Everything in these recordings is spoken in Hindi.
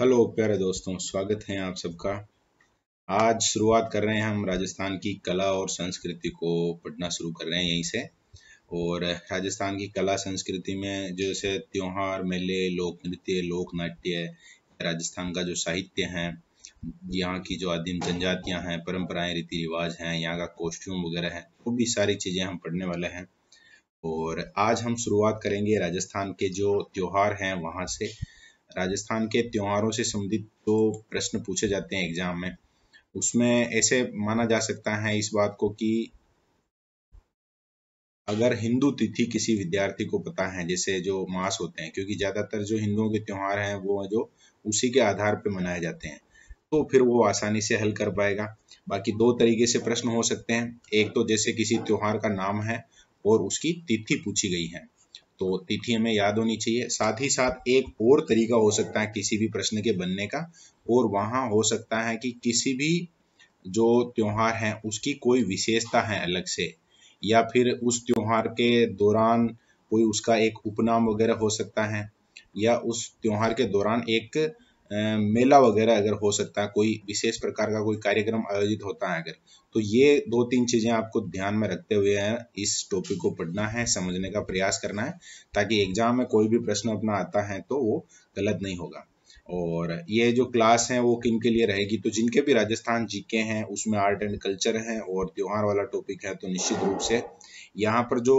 हेलो प्यारे दोस्तों स्वागत है आप सबका आज शुरुआत कर रहे हैं हम राजस्थान की कला और संस्कृति को पढ़ना शुरू कर रहे हैं यहीं से और राजस्थान की कला संस्कृति में जैसे त्यौहार मेले लोक नृत्य लोक नाट्य राजस्थान का जो साहित्य है यहाँ की जो आदिम जनजातियाँ हैं परंपराएं रीति रिवाज हैं यहाँ का कॉस्ट्यूम वगैरह है वो भी सारी चीज़ें हम पढ़ने वाले हैं और आज हम शुरुआत करेंगे राजस्थान के जो त्यौहार हैं वहाँ से राजस्थान के त्योहारों से संबंधित जो तो प्रश्न पूछे जाते हैं एग्जाम में उसमें ऐसे माना जा सकता है इस बात को कि अगर हिंदू तिथि किसी विद्यार्थी को पता है जैसे जो मास होते हैं क्योंकि ज़्यादातर जो हिंदुओं के त्योहार हैं वो जो उसी के आधार पर मनाए जाते हैं तो फिर वो आसानी से हल कर पाएगा बाकी दो तरीके से प्रश्न हो सकते हैं एक तो जैसे किसी त्योहार का नाम है और उसकी तिथि पूछी गई है तो तिथि हमें याद होनी चाहिए साथ ही साथ एक और तरीका हो सकता है किसी भी प्रश्न के बनने का और वहां हो सकता है कि किसी भी जो त्योहार है उसकी कोई विशेषता है अलग से या फिर उस त्यौहार के दौरान कोई उसका एक उपनाम वगैरह हो सकता है या उस त्यौहार के दौरान एक मेला वगैरह अगर हो सकता है कोई विशेष प्रकार का कोई कार्यक्रम आयोजित होता है अगर तो ये दो तीन चीज़ें आपको ध्यान में रखते हुए हैं इस टॉपिक को पढ़ना है समझने का प्रयास करना है ताकि एग्जाम में कोई भी प्रश्न अपना आता है तो वो गलत नहीं होगा और ये जो क्लास है वो किन के लिए रहेगी तो जिनके भी राजस्थान जीके हैं उसमें आर्ट एंड कल्चर है और त्यौहार वाला टॉपिक है तो निश्चित रूप से यहाँ पर जो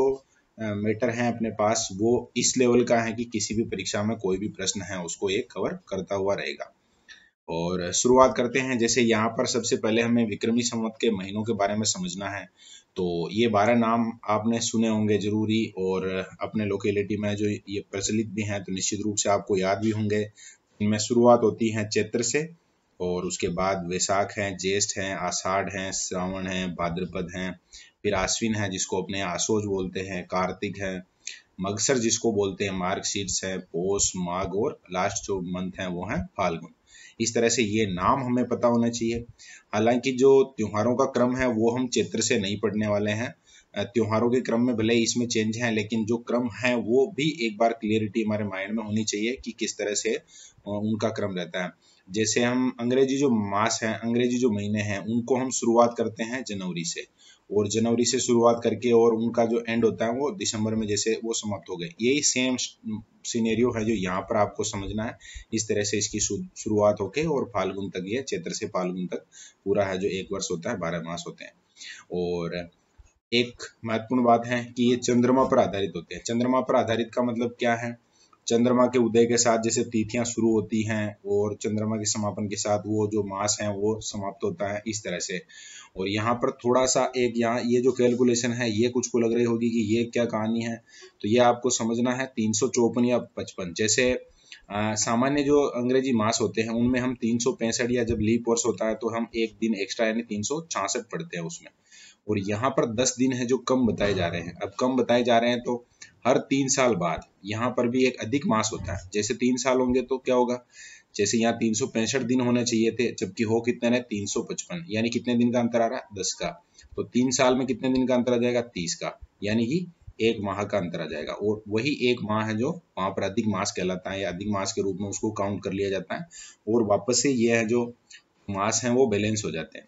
मैटर है अपने पास वो इस लेवल का है कि किसी भी परीक्षा में कोई भी प्रश्न है उसको ये कवर करता हुआ रहेगा और शुरुआत करते हैं जैसे यहाँ पर सबसे पहले हमें विक्रमी संवत के महीनों के बारे में समझना है तो ये बारह नाम आपने सुने होंगे जरूरी और अपने लोकेलिटी में जो ये प्रचलित भी हैं तो निश्चित रूप से आपको याद भी होंगे इनमें शुरुआत होती है चैत्र से और उसके बाद वैसाख हैं ज्येष्ठ हैं आषाढ़ हैं श्रावण हैं भाद्रपद हैं फिर आश्विन है जिसको अपने आसोज बोलते हैं कार्तिक है मगसर जिसको बोलते हैं मार्कशीट्स है पोष माघ और लास्ट जो मंथ है वो है फाल्गुन इस तरह से ये नाम हमें पता होना चाहिए हालांकि जो त्योहारों का क्रम है वो हम चित्र से नहीं पढ़ने वाले हैं त्योहारों के क्रम में भले ही इसमें चेंज है लेकिन जो क्रम है वो भी एक बार क्लियरिटी हमारे माइंड में होनी चाहिए कि किस तरह से उनका क्रम रहता है जैसे हम अंग्रेजी जो मास है अंग्रेजी जो महीने हैं उनको हम शुरुआत करते हैं जनवरी से और जनवरी से शुरुआत करके और उनका जो एंड होता है वो दिसंबर में जैसे वो समाप्त हो गए यही सेम सीनेरियो है जो यहाँ पर आपको समझना है इस तरह से इसकी शुरुआत होके और फाल्गुन तक ये चैत्र से फाल्गुन तक पूरा है जो एक वर्ष होता है बारह मास होते हैं और एक महत्वपूर्ण बात है कि ये चंद्रमा पर आधारित होते हैं चंद्रमा पर आधारित का मतलब क्या है चंद्रमा के उदय के साथ जैसे तिथियां शुरू होती हैं और चंद्रमा के समापन के साथ वो जो मास है वो समाप्त होता है इस तरह से और यहाँ पर थोड़ा सा एक यहाँ ये जो कैलकुलेशन है ये कुछ को लग रही होगी कि ये क्या कहानी है तो ये आपको समझना है तीन सौ चौपन या पचपन जैसे सामान्य जो अंग्रेजी मास होते हैं उनमें हम तीन सौ पैंसठ या जब लीप वर्ष होता है तो हम एक दिन एक्स्ट्रा यानी तीन सौ पढ़ते हैं उसमें और यहाँ पर दस दिन है जो कम बताए जा रहे हैं अब कम बताए जा रहे हैं तो हर तीन साल बाद यहाँ पर भी एक अधिक मास होता है जैसे तीन साल होंगे तो क्या होगा जैसे यहाँ तीन सौ पैंसठ दिन होने चाहिए थे जबकि हो कितने रहे तीन यानी कितने दिन का अंतर आ रहा है दस का तो तीन साल में कितने दिन का अंतर आ जाएगा तीस का यानी कि एक माह का अंतर आ जाएगा और वही एक माह है जो वहां पर अधिक मास कहलाता है या अधिक मास के रूप में उसको काउंट कर लिया जाता है और वापस से यह है जो मास है वो बैलेंस हो जाते हैं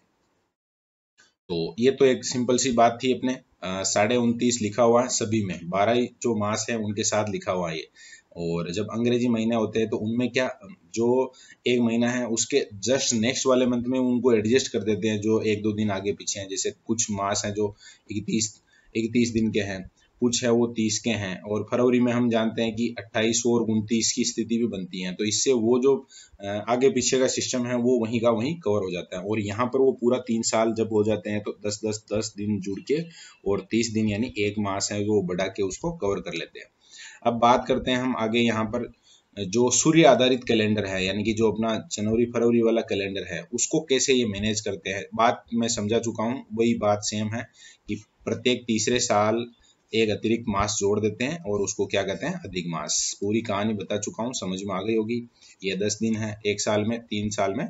तो ये तो एक सिंपल सी बात थी अपने साढ़े उनतीस लिखा हुआ है सभी में बारह जो मास है उनके साथ लिखा हुआ है ये और जब अंग्रेजी महीने होते हैं तो उनमें क्या जो एक महीना है उसके जस्ट नेक्स्ट वाले मंथ में उनको एडजस्ट कर देते हैं जो एक दो दिन आगे पीछे हैं जैसे कुछ मास हैं जो इकतीस इकतीस दिन के हैं कुछ है वो तीस के हैं और फरवरी में हम जानते हैं कि अट्ठाईस और उनतीस की स्थिति भी बनती है तो इससे वो जो आगे पीछे का सिस्टम है वो वहीं का वहीं कवर हो जाता है और यहाँ पर वो पूरा तीन साल जब हो जाते हैं तो दस दस दस दिन जुड़ के और तीस दिन यानी एक मास है वो बढ़ा के उसको कवर कर लेते हैं अब बात करते हैं हम आगे यहाँ पर जो सूर्य आधारित कैलेंडर है यानी कि जो अपना जनवरी फरवरी वाला कैलेंडर है उसको कैसे ये मैनेज करते हैं बात मैं समझा चुका हूँ वही बात सेम है कि प्रत्येक तीसरे साल एक अतिरिक्त मास जोड़ देते हैं और उसको क्या कहते हैं अधिक मास पूरी कहानी बता चुका हूँ समझ में आ गई होगी ये दस दिन है एक साल में तीन साल में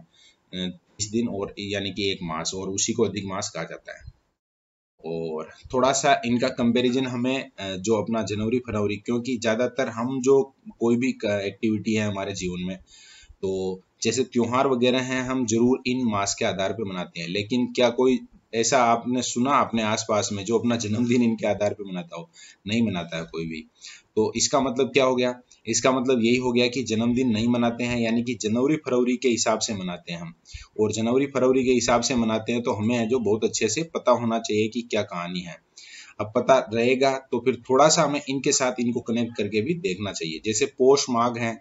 तीस दिन और यानी कि एक मास और उसी को अधिक मास कहा जाता है और थोड़ा सा इनका कंपैरिजन हमें जो अपना जनवरी फरवरी क्योंकि ज़्यादातर हम जो कोई भी एक्टिविटी है हमारे जीवन में तो जैसे त्योहार वगैरह हैं हम जरूर इन मास के आधार पर मनाते हैं लेकिन क्या कोई ऐसा आपने सुना अपने आसपास में जो अपना जन्मदिन इनके आधार पर मनाता हो नहीं मनाता है कोई भी तो इसका मतलब क्या हो गया इसका मतलब यही हो गया कि जन्मदिन नहीं मनाते हैं यानी कि जनवरी फरवरी के हिसाब से मनाते हैं हम और जनवरी फरवरी के हिसाब से मनाते हैं तो हमें जो बहुत अच्छे से पता होना चाहिए कि क्या कहानी है अब पता रहेगा तो फिर थोड़ा सा हमें इनके साथ इनको कनेक्ट करके भी देखना चाहिए जैसे पोष माघ है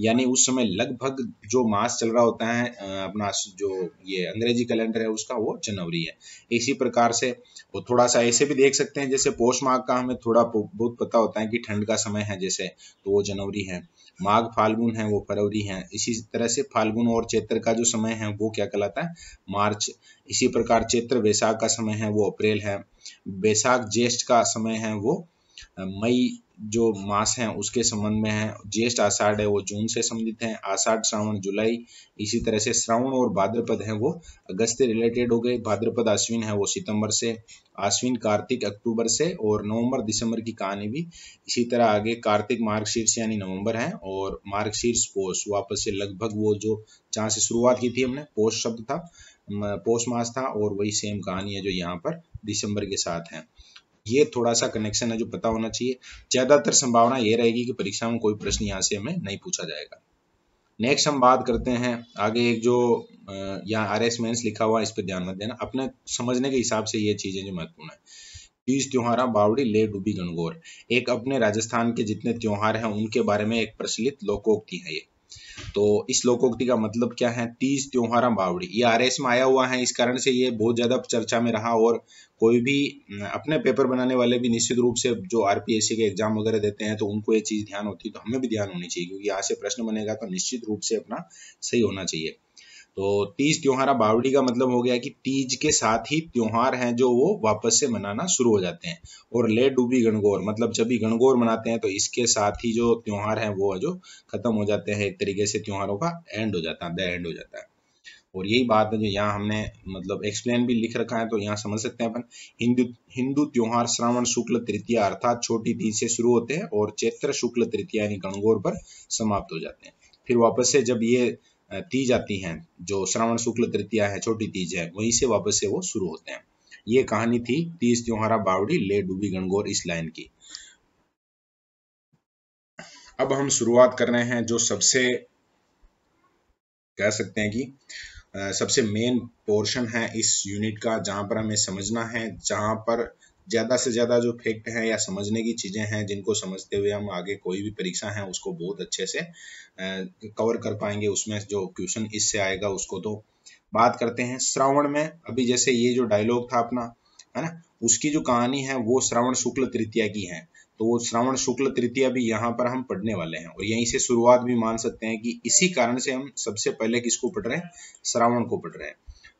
यानी उस समय लगभग जो मास चल रहा होता है अपना जो ये अंग्रेजी कैलेंडर है उसका वो जनवरी है इसी प्रकार से वो थोड़ा सा ऐसे भी देख सकते हैं जैसे पोष माघ का हमें थोड़ा बहुत पता होता है कि ठंड का समय है जैसे तो वो जनवरी है माघ फाल्गुन है वो फरवरी है इसी तरह से फाल्गुन और चैत्र का जो समय है वो क्या कहलाता है मार्च इसी प्रकार चैत्र वैशाख का समय है वो अप्रैल है वैशाख ज्येष्ठ का समय है वो मई जो मास हैं उसके संबंध में है ज्येष्ठ आषाढ़ है वो जून से संबंधित है आषाढ़ श्रावण जुलाई इसी तरह से श्रावण और भाद्रपद हैं वो अगस्त से रिलेटेड हो गए भाद्रपद अश्विन है वो सितंबर से आश्विन कार्तिक अक्टूबर से और नवंबर दिसंबर की कहानी भी इसी तरह आगे कार्तिक मार्गशीर्ष यानी नवंबर है और मार्गशीर्ष पोष वापस से लगभग वो जो जहाँ से शुरुआत की थी हमने पोष शब्द था पोष मास था और वही सेम कहानी है जो यहाँ पर दिसंबर के साथ है ये थोड़ा सा कनेक्शन है जो पता होना चाहिए ज्यादातर संभावना ये रहेगी कि परीक्षा में कोई प्रश्न यहाँ से हमें नहीं पूछा जाएगा नेक्स्ट हम बात करते हैं आगे एक जो यहाँ आर एस मेन्स लिखा हुआ इस पर ध्यान मत देना अपने समझने के हिसाब से ये चीजें जो महत्वपूर्ण है तीज त्योहारा बावड़ी ले डूबी गणगौर एक अपने राजस्थान के जितने त्योहार हैं उनके बारे में एक प्रचलित लोकोक्ति है ये तो इस लोकोक्ति का मतलब क्या है तीज त्योहार बावड़ी ये आर में आया हुआ है इस कारण से ये बहुत ज़्यादा चर्चा में रहा और कोई भी अपने पेपर बनाने वाले भी निश्चित रूप से जो आर के एग्जाम वगैरह देते हैं तो उनको ये चीज़ ध्यान होती है तो हमें भी ध्यान होनी चाहिए क्योंकि यहाँ से प्रश्न बनेगा तो निश्चित रूप से अपना सही होना चाहिए तो तीज त्योहारा बावड़ी का मतलब हो गया कि तीज के साथ ही त्योहार हैं जो वो वापस से मनाना शुरू हो जाते हैं और ले डूबी गणगौर मतलब जब भी गणगौर मनाते हैं तो इसके साथ ही जो त्योहार हैं वो जो खत्म हो जाते हैं एक तरीके से त्योहारों का एंड हो जाता है द एंड हो जाता है और यही बात है जो यहाँ हमने मतलब एक्सप्लेन भी लिख रखा है तो यहाँ समझ सकते हैं अपन हिंदू हिंदू त्योहार श्रावण शुक्ल तृतीया अर्थात छोटी तीज से शुरू होते हैं और चैत्र शुक्ल तृतीया यानी गणगौर पर समाप्त हो जाते हैं फिर वापस से जब ये तीज आती हैं जो श्रावण शुक्ल तृतीया है छोटी तीज है वहीं से वापस से वो शुरू होते हैं ये कहानी थी तीज त्योहारा बावड़ी ले डूबी गणगौर इस लाइन की अब हम शुरुआत कर रहे हैं जो सबसे कह सकते हैं कि सबसे मेन पोर्शन है इस यूनिट का जहां पर हमें समझना है जहां पर ज़्यादा से ज़्यादा जो फैक्ट हैं या समझने की चीज़ें हैं जिनको समझते हुए हम आगे कोई भी परीक्षा है उसको बहुत अच्छे से कवर कर पाएंगे उसमें जो क्वेश्चन इससे आएगा उसको तो बात करते हैं श्रावण में अभी जैसे ये जो डायलॉग था अपना है ना उसकी जो कहानी है वो श्रावण शुक्ल तृतीया की है तो वो श्रावण शुक्ल तृतीया भी यहाँ पर हम पढ़ने वाले हैं और यहीं से शुरुआत भी मान सकते हैं कि इसी कारण से हम सबसे पहले किसको पढ़ रहे हैं श्रावण को पढ़ रहे हैं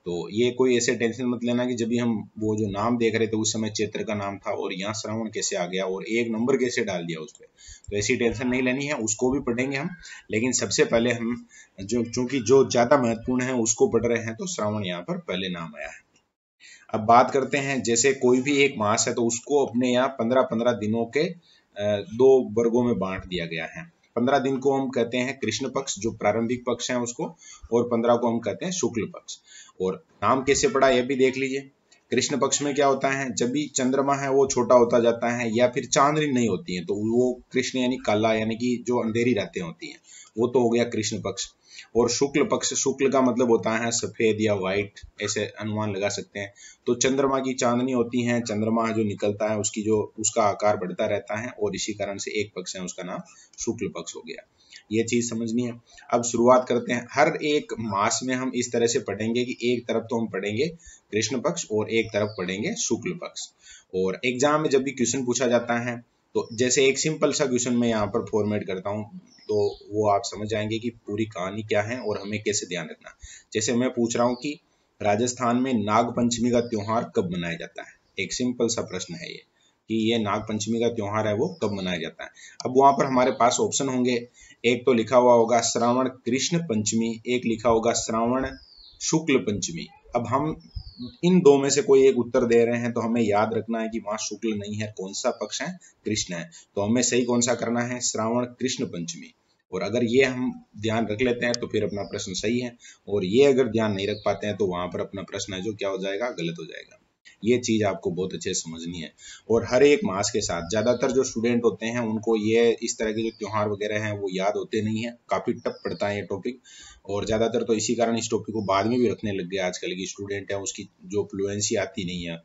तो ये कोई ऐसे टेंशन मत लेना कि जब भी हम वो जो नाम देख रहे थे उस समय चित्र का नाम था और यहाँ श्रावण कैसे आ गया और एक नंबर कैसे डाल दिया उस पर तो ऐसी टेंशन नहीं लेनी है उसको भी पढ़ेंगे हम लेकिन सबसे पहले हम जो चूंकि जो ज़्यादा महत्वपूर्ण है उसको पढ़ रहे हैं तो श्रावण यहाँ पर पहले नाम आया है अब बात करते हैं जैसे कोई भी एक मास है तो उसको अपने यहाँ पंद्रह पंद्रह दिनों के दो वर्गों में बांट दिया गया है पंद्रह दिन को हम कहते हैं कृष्ण पक्ष जो प्रारंभिक पक्ष है उसको और पंद्रह को हम कहते हैं शुक्ल पक्ष और नाम कैसे पड़ा यह भी देख लीजिए कृष्ण पक्ष में क्या होता है जब भी चंद्रमा है वो छोटा होता जाता है या फिर चांदनी नहीं होती है तो वो कृष्ण यानी काला यानी कि जो अंधेरी रहते होती है वो तो हो गया कृष्ण पक्ष और शुक्ल पक्ष शुक्ल का मतलब होता है सफेद या व्हाइट ऐसे अनुमान लगा सकते हैं तो चंद्रमा की चांदनी होती है चंद्रमा जो निकलता है उसकी जो उसका आकार बढ़ता रहता है और इसी कारण से एक पक्ष है उसका नाम शुक्ल पक्ष हो गया ये चीज़ समझनी है अब शुरुआत करते हैं हर एक मास में हम इस तरह से पढ़ेंगे कि एक तरफ तो हम पढ़ेंगे कृष्ण पक्ष और एक तरफ पढ़ेंगे शुक्ल पक्ष और एग्जाम में जब भी क्वेश्चन पूछा जाता है तो जैसे एक सिंपल सा क्वेश्चन मैं यहाँ पर फॉर्मेट करता हूँ तो वो आप समझ जाएंगे कि पूरी कहानी क्या है और हमें कैसे ध्यान रखना जैसे मैं पूछ रहा हूँ कि राजस्थान में नागपंचमी का त्यौहार कब मनाया जाता है एक सिंपल सा प्रश्न है ये कि ये नागपंचमी का त्यौहार है वो कब मनाया जाता है अब वहां पर हमारे पास ऑप्शन होंगे एक तो लिखा हुआ होगा श्रावण कृष्ण पंचमी एक लिखा होगा श्रावण शुक्ल पंचमी अब हम इन दो में से कोई एक उत्तर दे रहे हैं तो हमें याद रखना है कि वहां शुक्ल नहीं है कौन सा पक्ष है कृष्ण है तो हमें सही कौन सा करना है श्रावण कृष्ण पंचमी और अगर ये हम ध्यान रख लेते हैं तो फिर अपना प्रश्न सही है और ये अगर ध्यान नहीं रख पाते हैं तो वहां पर अपना प्रश्न है जो क्या हो जाएगा गलत हो जाएगा ये चीज़ आपको बहुत अच्छे से समझनी है और हर एक मास के साथ ज़्यादातर जो स्टूडेंट होते हैं उनको ये इस तरह के जो त्यौहार वगैरह हैं वो याद होते नहीं है काफ़ी टप पड़ता है ये टॉपिक और ज़्यादातर तो इसी कारण इस टॉपिक को बाद में भी रखने लग गए आजकल की स्टूडेंट है उसकी जो फ्लुएंसी आती नहीं है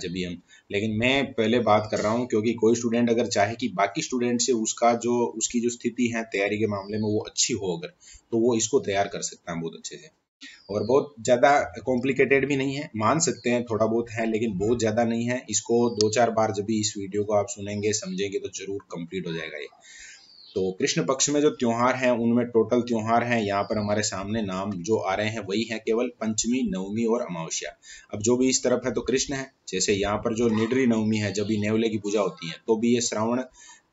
जब भी हम लेकिन मैं पहले बात कर रहा हूँ क्योंकि कोई स्टूडेंट अगर चाहे कि बाकी स्टूडेंट से उसका जो उसकी जो स्थिति है तैयारी के मामले में वो अच्छी हो अगर तो वो इसको तैयार कर सकता है बहुत अच्छे से और बहुत ज़्यादा कॉम्प्लिकेटेड भी नहीं है मान सकते हैं थोड़ा बहुत है लेकिन बहुत ज़्यादा नहीं है इसको दो चार बार जब भी इस वीडियो को आप सुनेंगे समझेंगे तो जरूर कंप्लीट हो जाएगा ये तो कृष्ण पक्ष में जो त्योहार हैं उनमें टोटल त्योहार हैं यहाँ पर हमारे सामने नाम जो आ रहे हैं वही है केवल पंचमी नवमी और अमावस्या अब जो भी इस तरफ है तो कृष्ण है जैसे यहाँ पर जो निडरी नवमी है जब भी नेवले की पूजा होती है तो भी ये श्रावण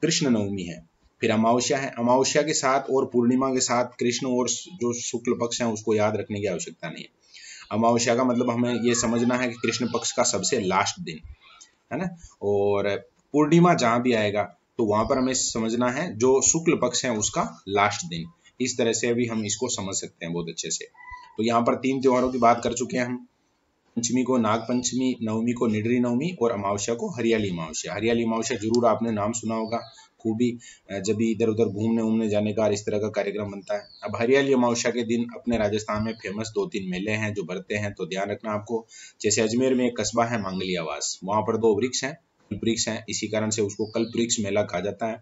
कृष्ण नवमी है फिर अमावस्या है अमावस्या के साथ और पूर्णिमा के साथ कृष्ण और जो शुक्ल पक्ष है उसको याद रखने की आवश्यकता नहीं है अमावस्या का मतलब हमें ये समझना है कि कृष्ण पक्ष का सबसे लास्ट दिन है ना और पूर्णिमा जहाँ भी आएगा तो वहां पर हमें समझना है जो शुक्ल पक्ष है उसका लास्ट दिन इस तरह से अभी हम इसको समझ सकते हैं बहुत अच्छे से तो यहाँ पर तीन त्योहारों की बात कर चुके हैं हम पंचमी को नाग पंचमी नवमी को निडरी नवमी और अमावस्या को हरियाली अमावस्या हरियाली अमावस्या जरूर आपने नाम सुना होगा खूबी जब इधर उधर घूमने उमने जाने का और इस तरह का कार्यक्रम बनता है अब हरियाली अमावस्या के दिन अपने राजस्थान में फेमस दो तीन मेले हैं जो भरते हैं तो ध्यान रखना आपको जैसे अजमेर में एक कस्बा है मांगली आवास वहां पर दो वृक्ष हैं कल्पवृक्ष हैं इसी कारण से उसको कल्प वृक्ष मेला कहा जाता है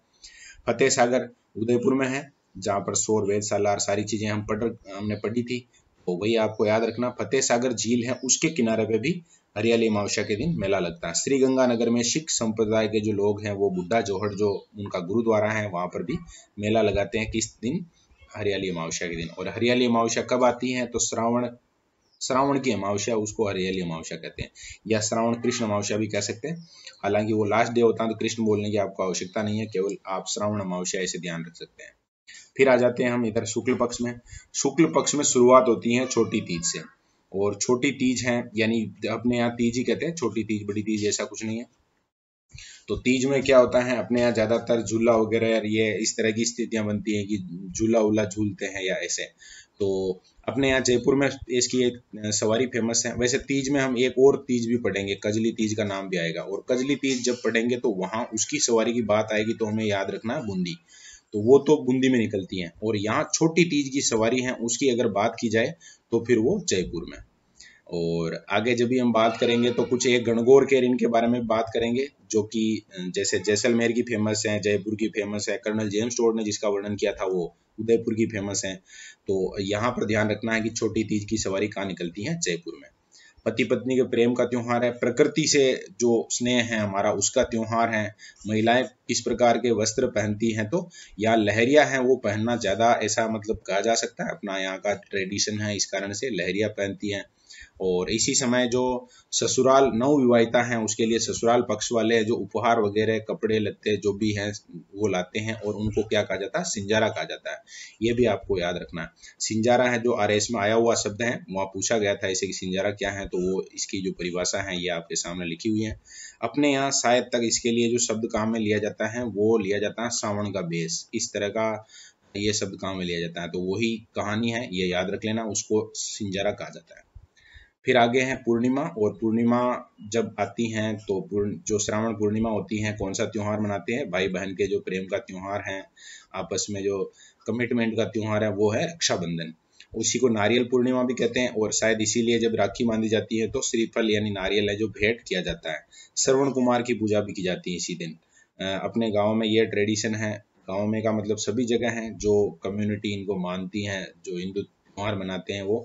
फतेह सागर उदयपुर में है जहाँ पर सोर वेदशाला सारी चीजें हम पढ़ हमने पढ़ी थी तो वही आपको याद रखना फतेह सागर झील है उसके किनारे पे भी हरियाली अमावस्या के दिन मेला लगता है श्री गंगानगर में सिख संप्रदाय के जो लोग हैं वो बुड्ढा जोहर जो उनका गुरुद्वारा है वहां पर भी मेला लगाते हैं किस दिन हरियाली अमावस्या के दिन और हरियाली अमावस्या कब आती है तो श्रावण श्रावण की अमावस्या उसको हरियाली अमावस्या कहते हैं या श्रावण कृष्ण अमावस्या भी कह सकते हैं हालांकि वो लास्ट डे होता है तो कृष्ण बोलने की आपको आवश्यकता नहीं है केवल आप श्रावण अमावस्या ऐसे ध्यान रख सकते हैं फिर आ जाते हैं हम इधर शुक्ल पक्ष में शुक्ल पक्ष में शुरुआत होती है छोटी तीज से और छोटी तीज है यानी अपने यहाँ तीज ही कहते हैं छोटी तीज बड़ी तीज ऐसा कुछ नहीं है तो तीज में क्या होता है अपने यहाँ ज्यादातर झूला वगैरह ये इस तरह की स्थितियां बनती है कि झूला उला झूलते हैं या ऐसे तो अपने यहाँ जयपुर में इसकी एक सवारी फेमस है वैसे तीज में हम एक और तीज भी पढ़ेंगे कजली तीज का नाम भी आएगा और कजली तीज जब पढ़ेंगे तो वहां उसकी सवारी की बात आएगी तो हमें याद रखना है बूंदी तो वो तो बूंदी में निकलती हैं और यहाँ छोटी तीज की सवारी है उसकी अगर बात की जाए तो फिर वो जयपुर में और आगे जब भी हम बात करेंगे तो कुछ एक गणगौर केर इनके बारे में बात करेंगे जो कि जैसे जैसलमेर की फेमस है जयपुर की फेमस है कर्नल जेम्स टोड ने जिसका वर्णन किया था वो उदयपुर की फेमस है तो यहाँ पर ध्यान रखना है कि छोटी तीज की सवारी कहाँ निकलती है जयपुर में पति पत्नी के प्रेम का त्यौहार है प्रकृति से जो स्नेह है हमारा उसका त्यौहार है महिलाएं किस प्रकार के वस्त्र पहनती हैं तो या लहरिया है वो पहनना ज़्यादा ऐसा मतलब कहा जा सकता है अपना यहाँ का ट्रेडिशन है इस कारण से लहरिया पहनती हैं और इसी समय जो ससुराल नवविवाहिता हैं उसके लिए ससुराल पक्ष वाले जो उपहार वगैरह कपड़े लत्ते जो भी हैं वो लाते हैं और उनको क्या कहा जाता है सिंजारा कहा जाता है ये भी आपको याद रखना है सिंजारा है जो आर में आया हुआ शब्द है वहाँ पूछा गया था इसे कि सिंजारा क्या है तो वो इसकी जो परिभाषा है ये आपके सामने लिखी हुई है अपने यहाँ शायद तक इसके लिए जो शब्द काम में लिया जाता है वो लिया जाता है श्रावण का बेस इस तरह का ये शब्द काम में लिया जाता है तो वही कहानी है ये याद रख लेना उसको सिंजारा कहा जाता है फिर आगे हैं पूर्णिमा और पूर्णिमा जब आती हैं तो पूर्ण जो श्रावण पूर्णिमा होती है कौन सा त्यौहार मनाते हैं भाई बहन के जो प्रेम का त्यौहार है आपस में जो कमिटमेंट का त्यौहार है वो है रक्षाबंधन उसी को नारियल पूर्णिमा भी कहते हैं और शायद इसीलिए जब राखी बांधी जाती है तो श्रीफल यानी नारियल है जो भेंट किया जाता है श्रवण कुमार की पूजा भी की जाती है इसी दिन अपने गाँव में ये ट्रेडिशन है गाँव में का मतलब सभी जगह हैं जो कम्युनिटी इनको मानती है जो हिंदुत्व त्यौहार मनाते हैं वो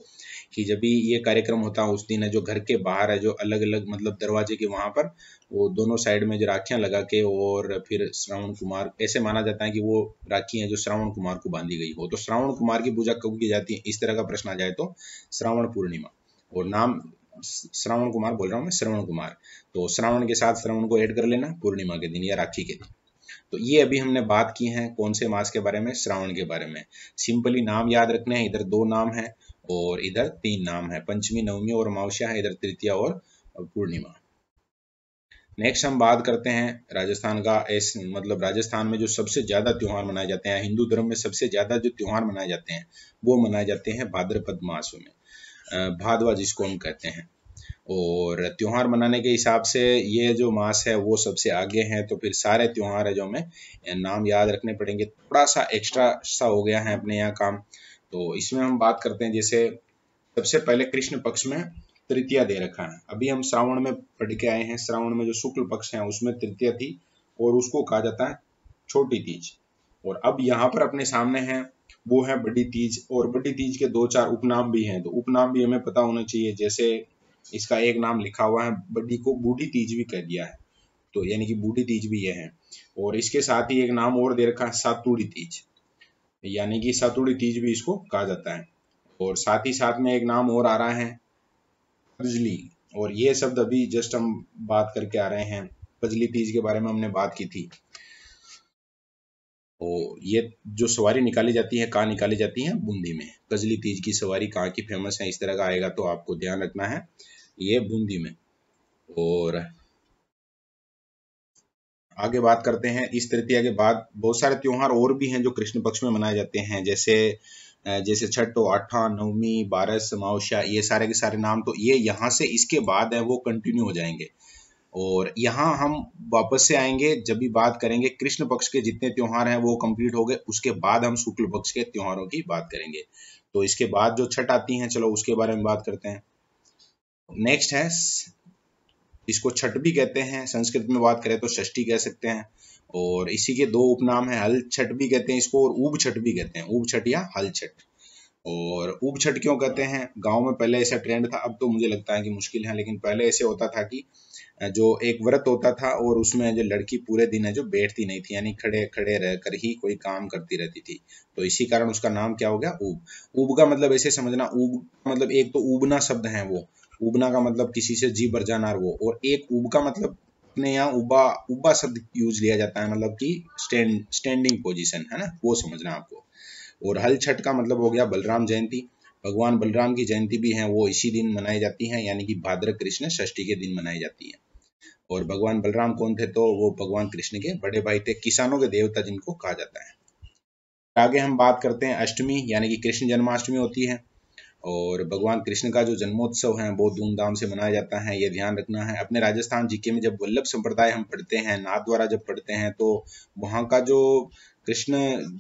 कि जब भी ये कार्यक्रम होता है उस दिन है जो घर के बाहर है जो अलग अलग मतलब दरवाजे के वहां पर वो दोनों साइड में जो राखियां लगा के और फिर श्रावण कुमार ऐसे माना जाता है कि वो राखियाँ जो श्रावण कुमार को बांधी गई हो तो श्रावण कुमार की पूजा कब की जाती है इस तरह का प्रश्न आ जाए तो श्रावण पूर्णिमा और नाम श्रावण कुमार बोल रहा हूँ मैं श्रवण कुमार तो श्रावण के साथ श्रवण को ऐड कर लेना पूर्णिमा के दिन या राखी के दिन तो ये अभी हमने बात की है कौन से मास के बारे में श्रावण के बारे में सिंपली नाम याद रखने हैं इधर दो नाम है और इधर तीन नाम है पंचमी नवमी और अमावस्या है इधर तृतीया और पूर्णिमा नेक्स्ट हम बात करते हैं राजस्थान का एस मतलब राजस्थान में जो सबसे ज्यादा त्यौहार मनाए जाते हैं हिंदू धर्म में सबसे ज्यादा जो त्यौहार मनाए जाते हैं वो मनाए जाते हैं भाद्रपद मास में भादवा जिसको हम कहते हैं और त्यौहार मनाने के हिसाब से ये जो मास है वो सबसे आगे हैं तो फिर सारे त्यौहार है जो हमें नाम याद रखने पड़ेंगे थोड़ा सा एक्स्ट्रा सा हो गया है अपने यहाँ काम तो इसमें हम बात करते हैं जैसे सबसे पहले कृष्ण पक्ष में तृतीया दे रखा है अभी हम श्रावण में पढ़ के आए हैं श्रावण में जो शुक्ल पक्ष है उसमें तृतीया थी और उसको कहा जाता है छोटी तीज और अब यहाँ पर अपने सामने है वो है बड़ी तीज और बड़ी तीज के दो चार उपनाम भी हैं तो उपनाम भी हमें पता होना चाहिए जैसे इसका एक नाम लिखा हुआ है बड्डी को बूढ़ी तीज भी कह दिया है तो यानी कि बूढ़ी तीज भी यह है और इसके साथ ही एक नाम और दे रखा है सातुड़ी तीज यानी कि सातुड़ी तीज भी इसको कहा जाता है और साथ ही साथ में एक नाम और आ रहा है फजली और ये शब्द अभी जस्ट हम बात करके आ रहे हैं फजली तीज के बारे में हमने बात की थी और तो ये जो सवारी निकाली जाती है कहाँ निकाली जाती है बूंदी में कजली तीज की सवारी कहाँ की फेमस है इस तरह का आएगा तो आपको ध्यान रखना है ये बूंदी में और आगे बात करते हैं इस तृतीया के बाद बहुत सारे त्योहार और भी हैं जो कृष्ण पक्ष में मनाए जाते हैं जैसे जैसे छठ आठा नवमी बारस मावशा ये सारे के सारे नाम तो ये यहाँ से इसके बाद है वो कंटिन्यू हो जाएंगे और यहाँ हम वापस से आएंगे जब भी बात करेंगे कृष्ण पक्ष के जितने त्यौहार हैं वो कंप्लीट हो गए उसके बाद हम शुक्ल पक्ष के त्योहारों की बात करेंगे तो इसके बाद जो छठ आती है चलो उसके बारे में बात करते हैं नेक्स्ट है इसको छठ भी कहते हैं संस्कृत में बात करें तो षष्ठी कह सकते हैं और इसी के दो उपनाम है हल छठ भी कहते हैं इसको और ऊब छठ भी कहते हैं ऊब छठ या हल छठ और उप छट क्यों कहते हैं गांव में पहले ऐसा ट्रेंड था अब तो मुझे लगता है कि मुश्किल है लेकिन पहले ऐसे होता था कि जो एक व्रत होता था और उसमें जो लड़की पूरे दिन है जो बैठती नहीं थी यानी खड़े खड़े रहकर ही कोई काम करती रहती थी तो इसी कारण उसका नाम क्या हो गया ऊब ऊब का मतलब ऐसे समझना ऊब मतलब एक तो ऊबना शब्द है वो उबना का मतलब किसी से जी भर जाना वो और एक ऊब का मतलब अपने यहाँ उबा उबा शब्द यूज लिया जाता है मतलब की स्टैंड स्टैंडिंग पोजिशन है ना वो समझना आपको और हल छठ का मतलब हो गया बलराम जयंती भगवान बलराम की जयंती भी है वो इसी दिन मनाई जाती है यानी कि भाद्र कृष्ण षष्ठी के दिन मनाई जाती है और भगवान बलराम कौन थे तो वो भगवान कृष्ण के बड़े भाई थे किसानों के देवता जिनको कहा जाता है आगे हम बात करते हैं अष्टमी यानी कि कृष्ण जन्माष्टमी होती है और भगवान कृष्ण का जो जन्मोत्सव है बहुत धूमधाम से मनाया जाता है ये ध्यान रखना है अपने राजस्थान जीके में जब वल्लभ संप्रदाय हम पढ़ते हैं नाथ द्वारा जब पढ़ते हैं तो वहाँ का जो कृष्ण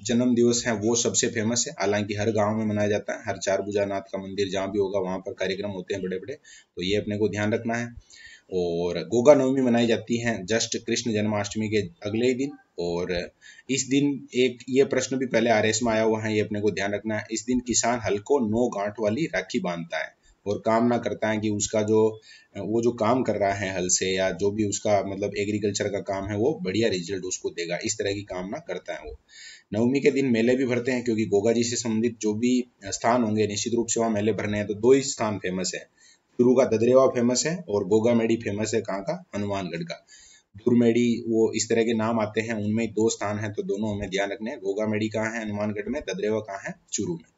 जन्म दिवस है वो सबसे फेमस है हालांकि हर गांव में मनाया जाता है हर चार नाथ का मंदिर जहाँ भी होगा वहाँ पर कार्यक्रम होते हैं बड़े बड़े तो ये अपने को ध्यान रखना है और गोगा नवमी मनाई जाती है जस्ट कृष्ण जन्माष्टमी के अगले ही दिन और इस दिन एक ये प्रश्न भी पहले आर में आया हुआ है ये अपने को ध्यान रखना है इस दिन किसान हल्को नौ गांठ वाली राखी बांधता है और कामना करता है कि उसका जो वो जो काम कर रहा है हल से या जो भी उसका मतलब एग्रीकल्चर का काम है वो बढ़िया रिजल्ट उसको देगा इस तरह की कामना करता है वो नवमी के दिन मेले भी भरते हैं क्योंकि गोगा जी से संबंधित जो भी स्थान होंगे निश्चित रूप से वहाँ मेले भरने हैं तो दो ही स्थान फेमस है चुरू का ददरेवा फेमस है और गोगा मेडी फेमस है कहाँ का हनुमानगढ़ का धुरमेडी वो इस तरह के नाम आते हैं उनमें दो स्थान है तो दोनों हमें ध्यान रखने हैं गोगा मेडी कहाँ है हनुमानगढ़ में ददरेवा कहाँ है चुरू में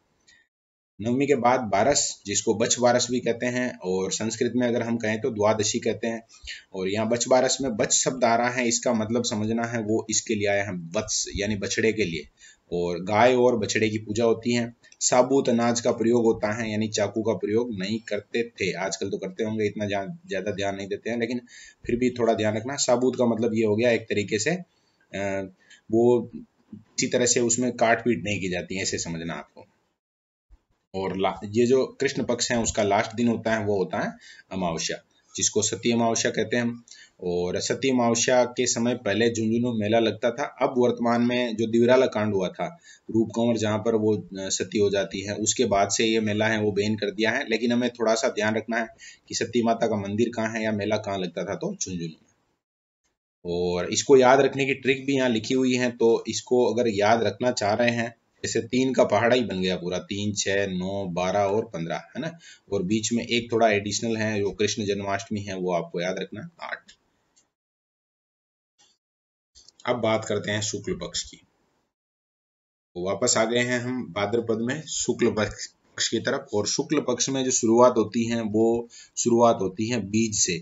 नवमी के बाद बारस जिसको बच बारस भी कहते हैं और संस्कृत में अगर हम कहें तो द्वादशी कहते हैं और यहाँ बच बारस में बच शब्द आ रहा है इसका मतलब समझना है वो इसके लिए आया है वत्स यानी बछड़े के लिए और गाय और बछड़े की पूजा होती है साबुत अनाज का प्रयोग होता है यानी चाकू का प्रयोग नहीं करते थे आजकल तो करते होंगे इतना ज़्यादा ध्यान नहीं देते हैं लेकिन फिर भी थोड़ा ध्यान रखना साबुत का मतलब ये हो गया एक तरीके से वो किसी तरह से उसमें काट पीट नहीं की जाती है ऐसे समझना आपको और ये जो कृष्ण पक्ष है उसका लास्ट दिन होता है वो होता है अमावस्या जिसको सती अमावस्या कहते हैं हम और सती अमावस्या के समय पहले झुंझुनू मेला लगता था अब वर्तमान में जो दिवराला कांड हुआ था रूप कंवर जहाँ पर वो सती हो जाती है उसके बाद से ये मेला है वो बैन कर दिया है लेकिन हमें थोड़ा सा ध्यान रखना है कि सती माता का मंदिर कहाँ है या मेला कहाँ लगता था तो झुंझुनू और इसको याद रखने की ट्रिक भी यहाँ लिखी हुई है तो इसको अगर याद रखना चाह रहे हैं जैसे तीन का पहाड़ा ही बन गया पूरा तीन छ नौ बारह और पंद्रह है ना और बीच में एक थोड़ा एडिशनल है जो कृष्ण जन्माष्टमी है वो आपको याद रखना आठ अब बात करते हैं शुक्ल पक्ष की तो वापस आ गए हैं हम भाद्रपद में शुक्ल पक्ष की तरफ और शुक्ल पक्ष में जो शुरुआत होती है वो शुरुआत होती है बीज से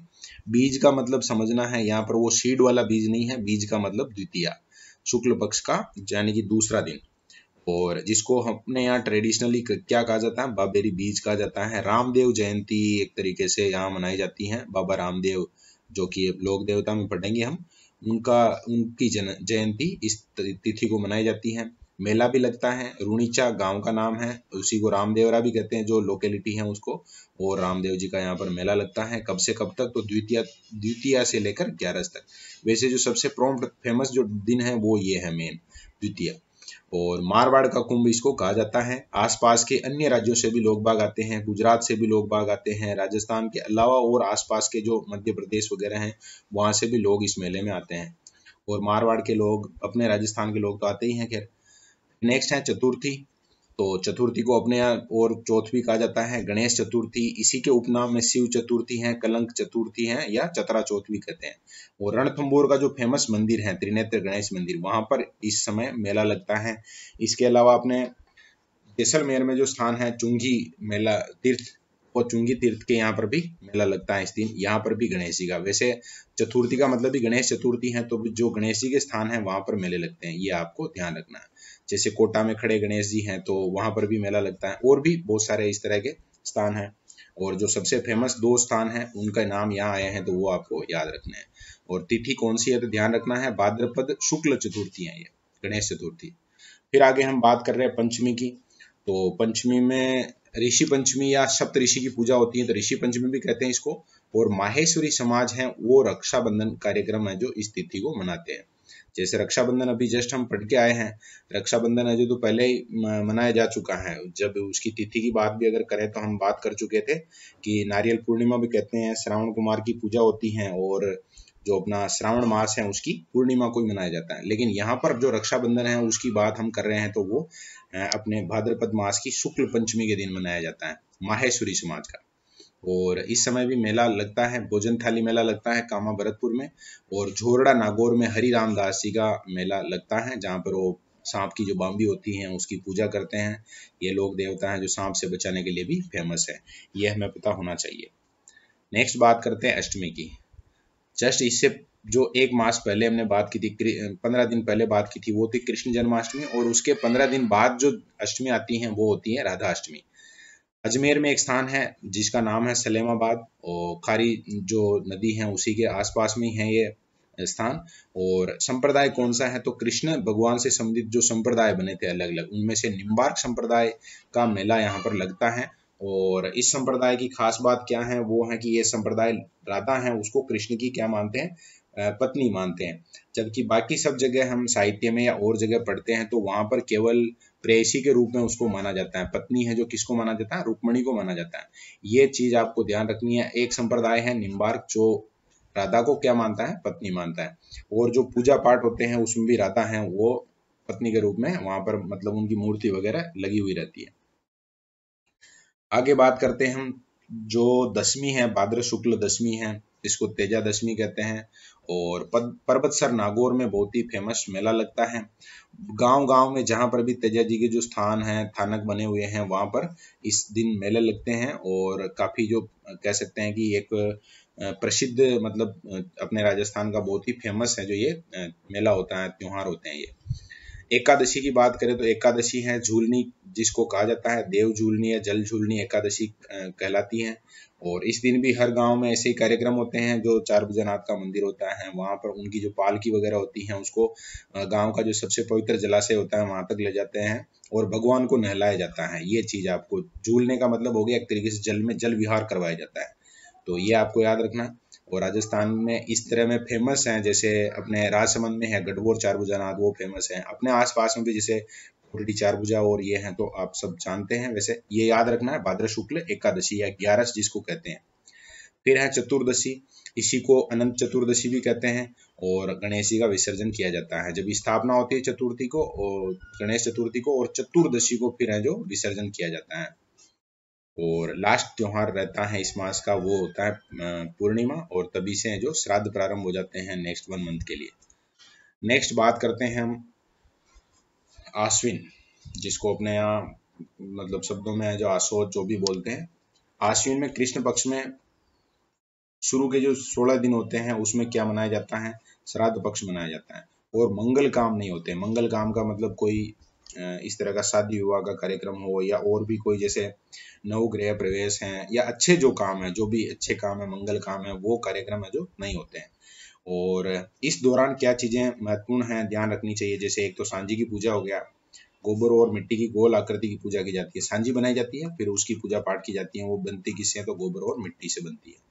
बीज का मतलब समझना है यहाँ पर वो सीड वाला बीज नहीं है बीज का मतलब द्वितीय शुक्ल पक्ष का यानी कि दूसरा दिन और जिसको अपने यहाँ ट्रेडिशनली क्या कहा जाता है बाबेरी बीज कहा जाता है रामदेव जयंती एक तरीके से यहाँ मनाई जाती है बाबा रामदेव जो कि लोक देवता में पढ़ेंगे हम उनका उनकी जन जयंती इस तिथि को मनाई जाती है मेला भी लगता है रूणीचा गांव का नाम है उसी को रामदेवरा भी कहते हैं जो लोकेलिटी है उसको और रामदेव जी का यहाँ पर मेला लगता है कब से कब तक तो द्वितीय द्वितीय से लेकर ग्यारह तक वैसे जो सबसे प्रोम फेमस जो दिन है वो ये है मेन द्वितीय और मारवाड़ का कुंभ इसको कहा जाता है आसपास के अन्य राज्यों से भी लोग बाग आते हैं गुजरात से भी लोग बाग आते हैं राजस्थान के अलावा और आसपास के जो मध्य प्रदेश वगैरह हैं वहाँ से भी लोग इस मेले में आते हैं और मारवाड़ के लोग अपने राजस्थान के लोग तो आते ही हैं खैर नेक्स्ट है चतुर्थी तो चतुर्थी को अपने यहाँ और चौथ भी कहा जाता है गणेश चतुर्थी इसी के उपनाम में शिव चतुर्थी है कलंक चतुर्थी है या चतरा चौथ भी कहते हैं और रणथम्बोर का जो फेमस मंदिर है त्रिनेत्र गणेश मंदिर वहां पर इस समय मेला लगता है इसके अलावा अपने जैसलमेर में जो स्थान है चुंगी मेला तीर्थ और चुंगी तीर्थ के यहाँ पर भी मेला लगता है इस दिन यहाँ पर भी गणेश जी का वैसे चतुर्थी का मतलब भी गणेश चतुर्थी है तो जो गणेश जी के स्थान है वहां पर मेले लगते हैं ये आपको ध्यान रखना है जैसे कोटा में खड़े गणेश जी हैं तो वहां पर भी मेला लगता है और भी बहुत सारे इस तरह के स्थान हैं और जो सबसे फेमस दो स्थान हैं उनका नाम यहाँ आए हैं तो वो आपको याद रखना है और तिथि कौन सी है तो ध्यान रखना है भाद्रपद शुक्ल चतुर्थी है ये गणेश चतुर्थी फिर आगे हम बात कर रहे हैं पंचमी की तो पंचमी में ऋषि पंचमी या सप्त ऋषि की पूजा होती है तो ऋषि पंचमी भी कहते हैं इसको और माहेश्वरी समाज है वो रक्षाबंधन कार्यक्रम है जो इस तिथि को मनाते हैं जैसे रक्षाबंधन अभी जस्ट हम पढ़ के आए हैं रक्षाबंधन जो तो पहले ही मनाया जा चुका है जब उसकी तिथि की बात भी अगर करें तो हम बात कर चुके थे कि नारियल पूर्णिमा भी कहते हैं श्रावण कुमार की पूजा होती है और जो अपना श्रावण मास है उसकी पूर्णिमा को ही मनाया जाता है लेकिन यहाँ पर जो रक्षाबंधन है उसकी बात हम कर रहे हैं तो वो अपने भाद्रपद मास की शुक्ल पंचमी के दिन मनाया जाता है माहेश्वरी समाज का और इस समय भी मेला लगता है भोजन थाली मेला लगता है कामा भरतपुर में और झोरड़ा नागौर में हरी रामदास जी का मेला लगता है जहाँ पर वो सांप की जो बाम्बी होती है उसकी पूजा करते हैं ये लोग देवता हैं जो सांप से बचाने के लिए भी फेमस है ये हमें पता होना चाहिए नेक्स्ट बात करते हैं अष्टमी की जस्ट इससे जो एक मास पहले हमने बात की थी पंद्रह दिन पहले बात की थी वो थी कृष्ण जन्माष्टमी और उसके पंद्रह दिन बाद जो अष्टमी आती है वो होती है राधा अष्टमी अजमेर में एक स्थान है जिसका नाम है सलेमाबाद और खारी जो नदी है उसी के आसपास में ही है ये स्थान और संप्रदाय कौन सा है तो कृष्ण भगवान से संबंधित जो संप्रदाय बने थे अलग अलग उनमें से निम्बार्क संप्रदाय का मेला यहाँ पर लगता है और इस संप्रदाय की खास बात क्या है वो है कि ये संप्रदाय राधा है उसको कृष्ण की क्या मानते हैं पत्नी मानते हैं जबकि बाकी सब जगह हम साहित्य में या और जगह पढ़ते हैं तो वहां पर केवल प्रेसी के रूप में उसको माना जाता है पत्नी है जो किसको माना जाता है रुक्मणी को माना जाता है ये चीज आपको ध्यान रखनी है एक संप्रदाय है निम्बार्क जो राधा को क्या मानता है पत्नी मानता है और जो पूजा पाठ होते हैं उसमें भी राधा है वो पत्नी के रूप में वहां पर मतलब उनकी मूर्ति वगैरह लगी हुई रहती है आगे बात करते हैं हम जो दसवीं है भाद्र शुक्ल दसवीं है इसको तेजा दशमी कहते हैं और पर्वत सर नागौर में बहुत ही फेमस मेला लगता है गांव गांव में जहां पर भी तेजा जी के जो स्थान हैं थानक बने हुए हैं वहां पर इस दिन मेले लगते हैं और काफ़ी जो कह सकते हैं कि एक प्रसिद्ध मतलब अपने राजस्थान का बहुत ही फेमस है जो ये मेला होता है त्यौहार होते हैं ये एकादशी की बात करें तो एकादशी है झूलनी जिसको कहा जाता है देव झूलनी या जल झूलनी एकादशी कहलाती है और इस दिन भी हर गांव में ऐसे ही कार्यक्रम होते हैं जो चार भुजनाथ का मंदिर होता है वहां पर उनकी जो पालकी वगैरह होती है उसको गांव का जो सबसे पवित्र जलाशय होता है वहां तक ले जाते हैं और भगवान को नहलाया जाता है ये चीज़ आपको झूलने का मतलब हो गया एक तरीके से जल में जल विहार करवाया जाता है तो ये आपको याद रखना और राजस्थान में इस तरह में फेमस हैं जैसे अपने राजसमंद में है गढ़वोर चार भुजानाथ वो फेमस हैं अपने आसपास में भी जैसे ऑलरेडी चार भुजा और ये हैं तो आप सब जानते हैं वैसे ये याद रखना है भाद्र शुक्ल एकादशी या ग्यारस जिसको कहते हैं फिर है चतुर्दशी इसी को अनंत चतुर्दशी भी कहते हैं और गणेश जी का विसर्जन किया जाता है जब स्थापना होती है चतुर्थी को और गणेश चतुर्थी को और चतुर्दशी को फिर है जो विसर्जन किया जाता है और लास्ट त्योहार रहता है इस मास का वो होता है पूर्णिमा और तभी से जो श्राद्ध प्रारंभ हो जाते हैं नेक्स्ट वन मंथ के लिए नेक्स्ट बात करते हैं हम आश्विन जिसको अपने यहाँ मतलब शब्दों में जो आसो जो भी बोलते हैं आश्विन में कृष्ण पक्ष में शुरू के जो सोलह दिन होते हैं उसमें क्या मनाया जाता है श्राद्ध पक्ष मनाया जाता है और मंगल काम नहीं होते मंगल काम का मतलब कोई इस तरह का शादी विवाह का कार्यक्रम हो या और भी कोई जैसे नवग्रह प्रवेश है या अच्छे जो काम है जो भी अच्छे काम है मंगल काम है वो कार्यक्रम है जो नहीं होते हैं और इस दौरान क्या चीज़ें महत्वपूर्ण हैं ध्यान रखनी चाहिए जैसे एक तो सांझी की पूजा हो गया गोबर और मिट्टी की गोल आकृति की पूजा की जाती है सांझी बनाई जाती है फिर उसकी पूजा पाठ की जाती है वो बनती किससे है तो गोबर और मिट्टी से बनती है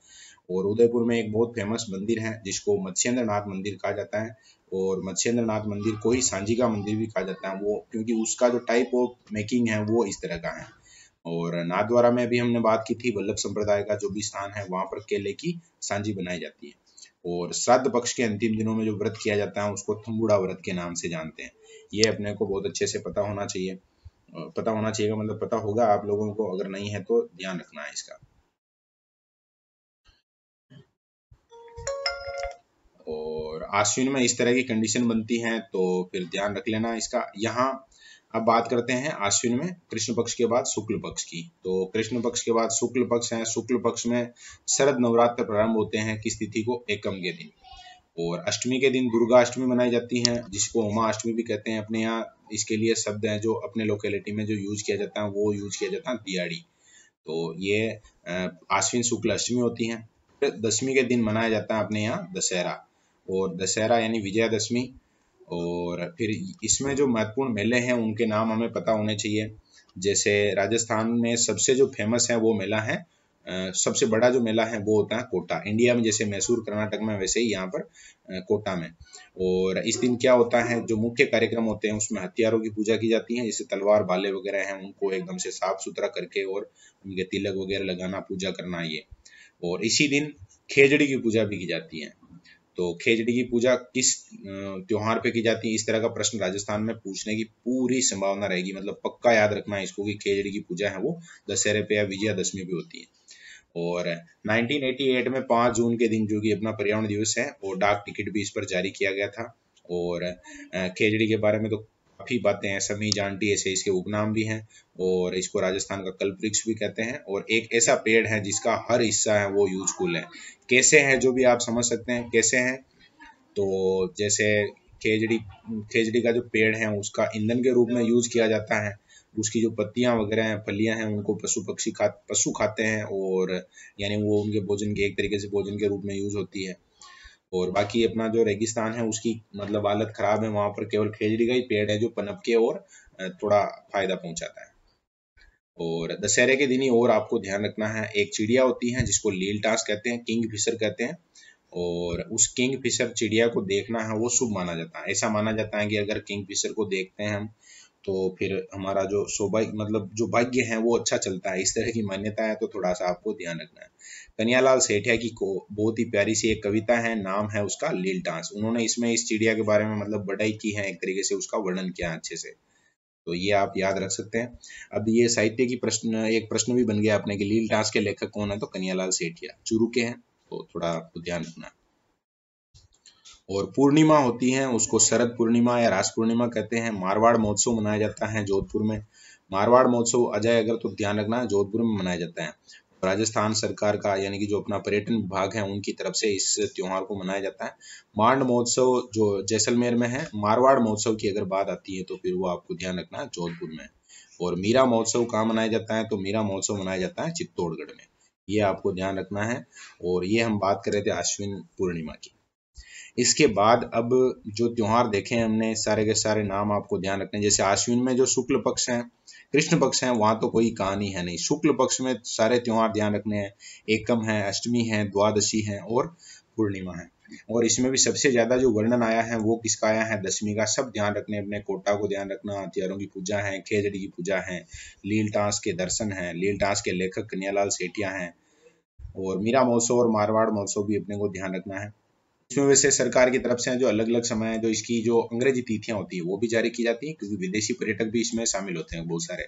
और उदयपुर में एक बहुत फेमस मंदिर है जिसको मत्स्येंद्र नाथ मंदिर कहा जाता है और मत्स्येंद्र नाथ मंदिर को ही सांझी का मंदिर भी कहा जाता है वो क्योंकि उसका जो टाइप ऑफ मेकिंग है वो इस तरह का है और नाथद्वारा में भी हमने बात की थी वल्लभ संप्रदाय का जो भी स्थान है वहां पर केले की सांझी बनाई जाती है और श्राद्ध पक्ष के अंतिम दिनों में जो व्रत किया जाता है उसको थम्बुड़ा व्रत के नाम से जानते हैं ये अपने को बहुत अच्छे से पता होना चाहिए पता होना चाहिए मतलब पता होगा आप लोगों को अगर नहीं है तो ध्यान रखना है इसका और आश्विन में इस तरह की कंडीशन बनती है तो फिर ध्यान रख लेना इसका यहाँ अब बात करते हैं आश्विन में कृष्ण पक्ष के बाद शुक्ल पक्ष की तो कृष्ण पक्ष के बाद शुक्ल पक्ष है शुक्ल पक्ष में शरद नवरात्र प्रारंभ होते हैं किस तिथि को एकम के दिन और अष्टमी के दिन दुर्गा अष्टमी मनाई जाती है जिसको उमा अष्टमी भी कहते हैं अपने यहाँ इसके लिए शब्द है जो अपने लोकेलिटी में जो यूज किया जाता है वो यूज किया जाता है दियाड़ी तो ये आश्विन शुक्ल अष्टमी होती है दसवीं के दिन मनाया जाता है अपने यहाँ दशहरा और दशहरा यानी विजयादशमी और फिर इसमें जो महत्वपूर्ण मेले हैं उनके नाम हमें पता होने चाहिए जैसे राजस्थान में सबसे जो फेमस है वो मेला है सबसे बड़ा जो मेला है वो होता है कोटा इंडिया में जैसे मैसूर कर्नाटक में वैसे ही यहाँ पर कोटा में और इस दिन क्या होता है जो मुख्य कार्यक्रम होते हैं उसमें हथियारों की पूजा की जाती है जैसे तलवार बाले वगैरह हैं उनको एकदम से साफ सुथरा करके और उनके तिलक वगैरह लगाना पूजा करना ये और इसी दिन खेजड़ी की पूजा भी की जाती है तो खेजड़ी की पूजा किस त्यौहार पे की जाती है इस तरह का प्रश्न राजस्थान में पूछने की पूरी संभावना रहेगी मतलब पक्का याद रखना है इसको कि खेजड़ी की पूजा है वो दशहरे पे या विजयादशमी पे होती है और 1988 में 5 जून के दिन जो कि अपना पर्यावरण दिवस है और डाक टिकट भी इस पर जारी किया गया था और खेजड़ी के बारे में तो काफ़ी बातें हैं समी जानटी ऐसे इसके उपनाम भी हैं और इसको राजस्थान का कल्प वृक्ष भी कहते हैं और एक ऐसा पेड़ है जिसका हर हिस्सा है वो यूजफुल है कैसे है जो भी आप समझ सकते हैं कैसे हैं तो जैसे खेजड़ी खेजड़ी का जो पेड़ है उसका ईंधन के रूप में यूज किया जाता है उसकी जो पत्तियां वगैरह हैं फलियां हैं उनको पशु पक्षी खा पशु खाते हैं और यानी वो उनके भोजन के एक तरीके से भोजन के रूप में यूज होती है और बाकी अपना जो रेगिस्तान है उसकी मतलब हालत खराब है वहां पर केवल खेजड़ी का ही पेड़ है जो पनप के और थोड़ा फायदा पहुंचाता है और दशहरे के दिन ही और आपको ध्यान रखना है एक चिड़िया होती है जिसको लील टास कहते हैं किंग फिशर कहते हैं और उस किंग फिशर चिड़िया को देखना है वो शुभ माना जाता है ऐसा माना जाता है कि अगर किंग फिशर को देखते हैं हम तो फिर हमारा जो सौभाग्य मतलब जो भाग्य है वो अच्छा चलता है इस तरह की मान्यता है तो थोड़ा सा आपको ध्यान रखना है कन्यालाल सेठिया की को बहुत ही प्यारी सी एक कविता है नाम है उसका लील डांस उन्होंने इसमें इस चिड़िया के बारे में मतलब बढ़ाई की है एक तरीके से उसका वर्णन किया अच्छे से तो ये आप याद रख सकते हैं अब ये साहित्य की प्रश्न एक प्रश्न भी बन गया अपने की लील डांस के लेखक कौन है तो कन्यालाल सेठिया चुरु के हैं तो थोड़ा आपको ध्यान रखना और पूर्णिमा होती है उसको शरद पूर्णिमा या रास पूर्णिमा कहते हैं मारवाड़ महोत्सव मनाया जाता है जोधपुर में मारवाड़ महोत्सव अजय अगर तो ध्यान रखना जोधपुर में मनाया जाता है राजस्थान सरकार का यानी कि जो अपना पर्यटन विभाग है उनकी तरफ से इस त्यौहार को मनाया जाता है मांड महोत्सव जो जैसलमेर में है मारवाड़ महोत्सव की अगर बात आती है तो फिर वो आपको ध्यान रखना है जोधपुर में और मीरा महोत्सव कहाँ मनाया जाता है तो मीरा महोत्सव मनाया जाता है चित्तौड़गढ़ में ये आपको ध्यान रखना है और ये हम बात कर रहे थे अश्विन पूर्णिमा की इसके बाद अब जो त्यौहार देखे हैं हमने सारे के सारे नाम आपको ध्यान रखने जैसे आश्विन में जो शुक्ल पक्ष है कृष्ण पक्ष है वहां तो कोई कहानी है नहीं शुक्ल पक्ष में सारे त्यौहार ध्यान रखने हैं एकम है अष्टमी है द्वादशी है और पूर्णिमा है और इसमें भी सबसे ज्यादा जो वर्णन आया है वो किसका आया है दशमी का सब ध्यान रखने अपने कोटा को ध्यान रखना हथियारों की पूजा है खेजड़ी की पूजा है लील टांस के दर्शन है लील टांस के लेखक कन्यालाल सेठिया हैं और मीरा महोत्सव और मारवाड़ महोत्सव भी अपने को ध्यान रखना है इसमें वैसे सरकार की तरफ से जो अलग अलग समय जो इसकी जो अंग्रेजी तिथियां होती है वो भी जारी की जाती है क्योंकि विदेशी पर्यटक भी इसमें शामिल होते हैं बहुत सारे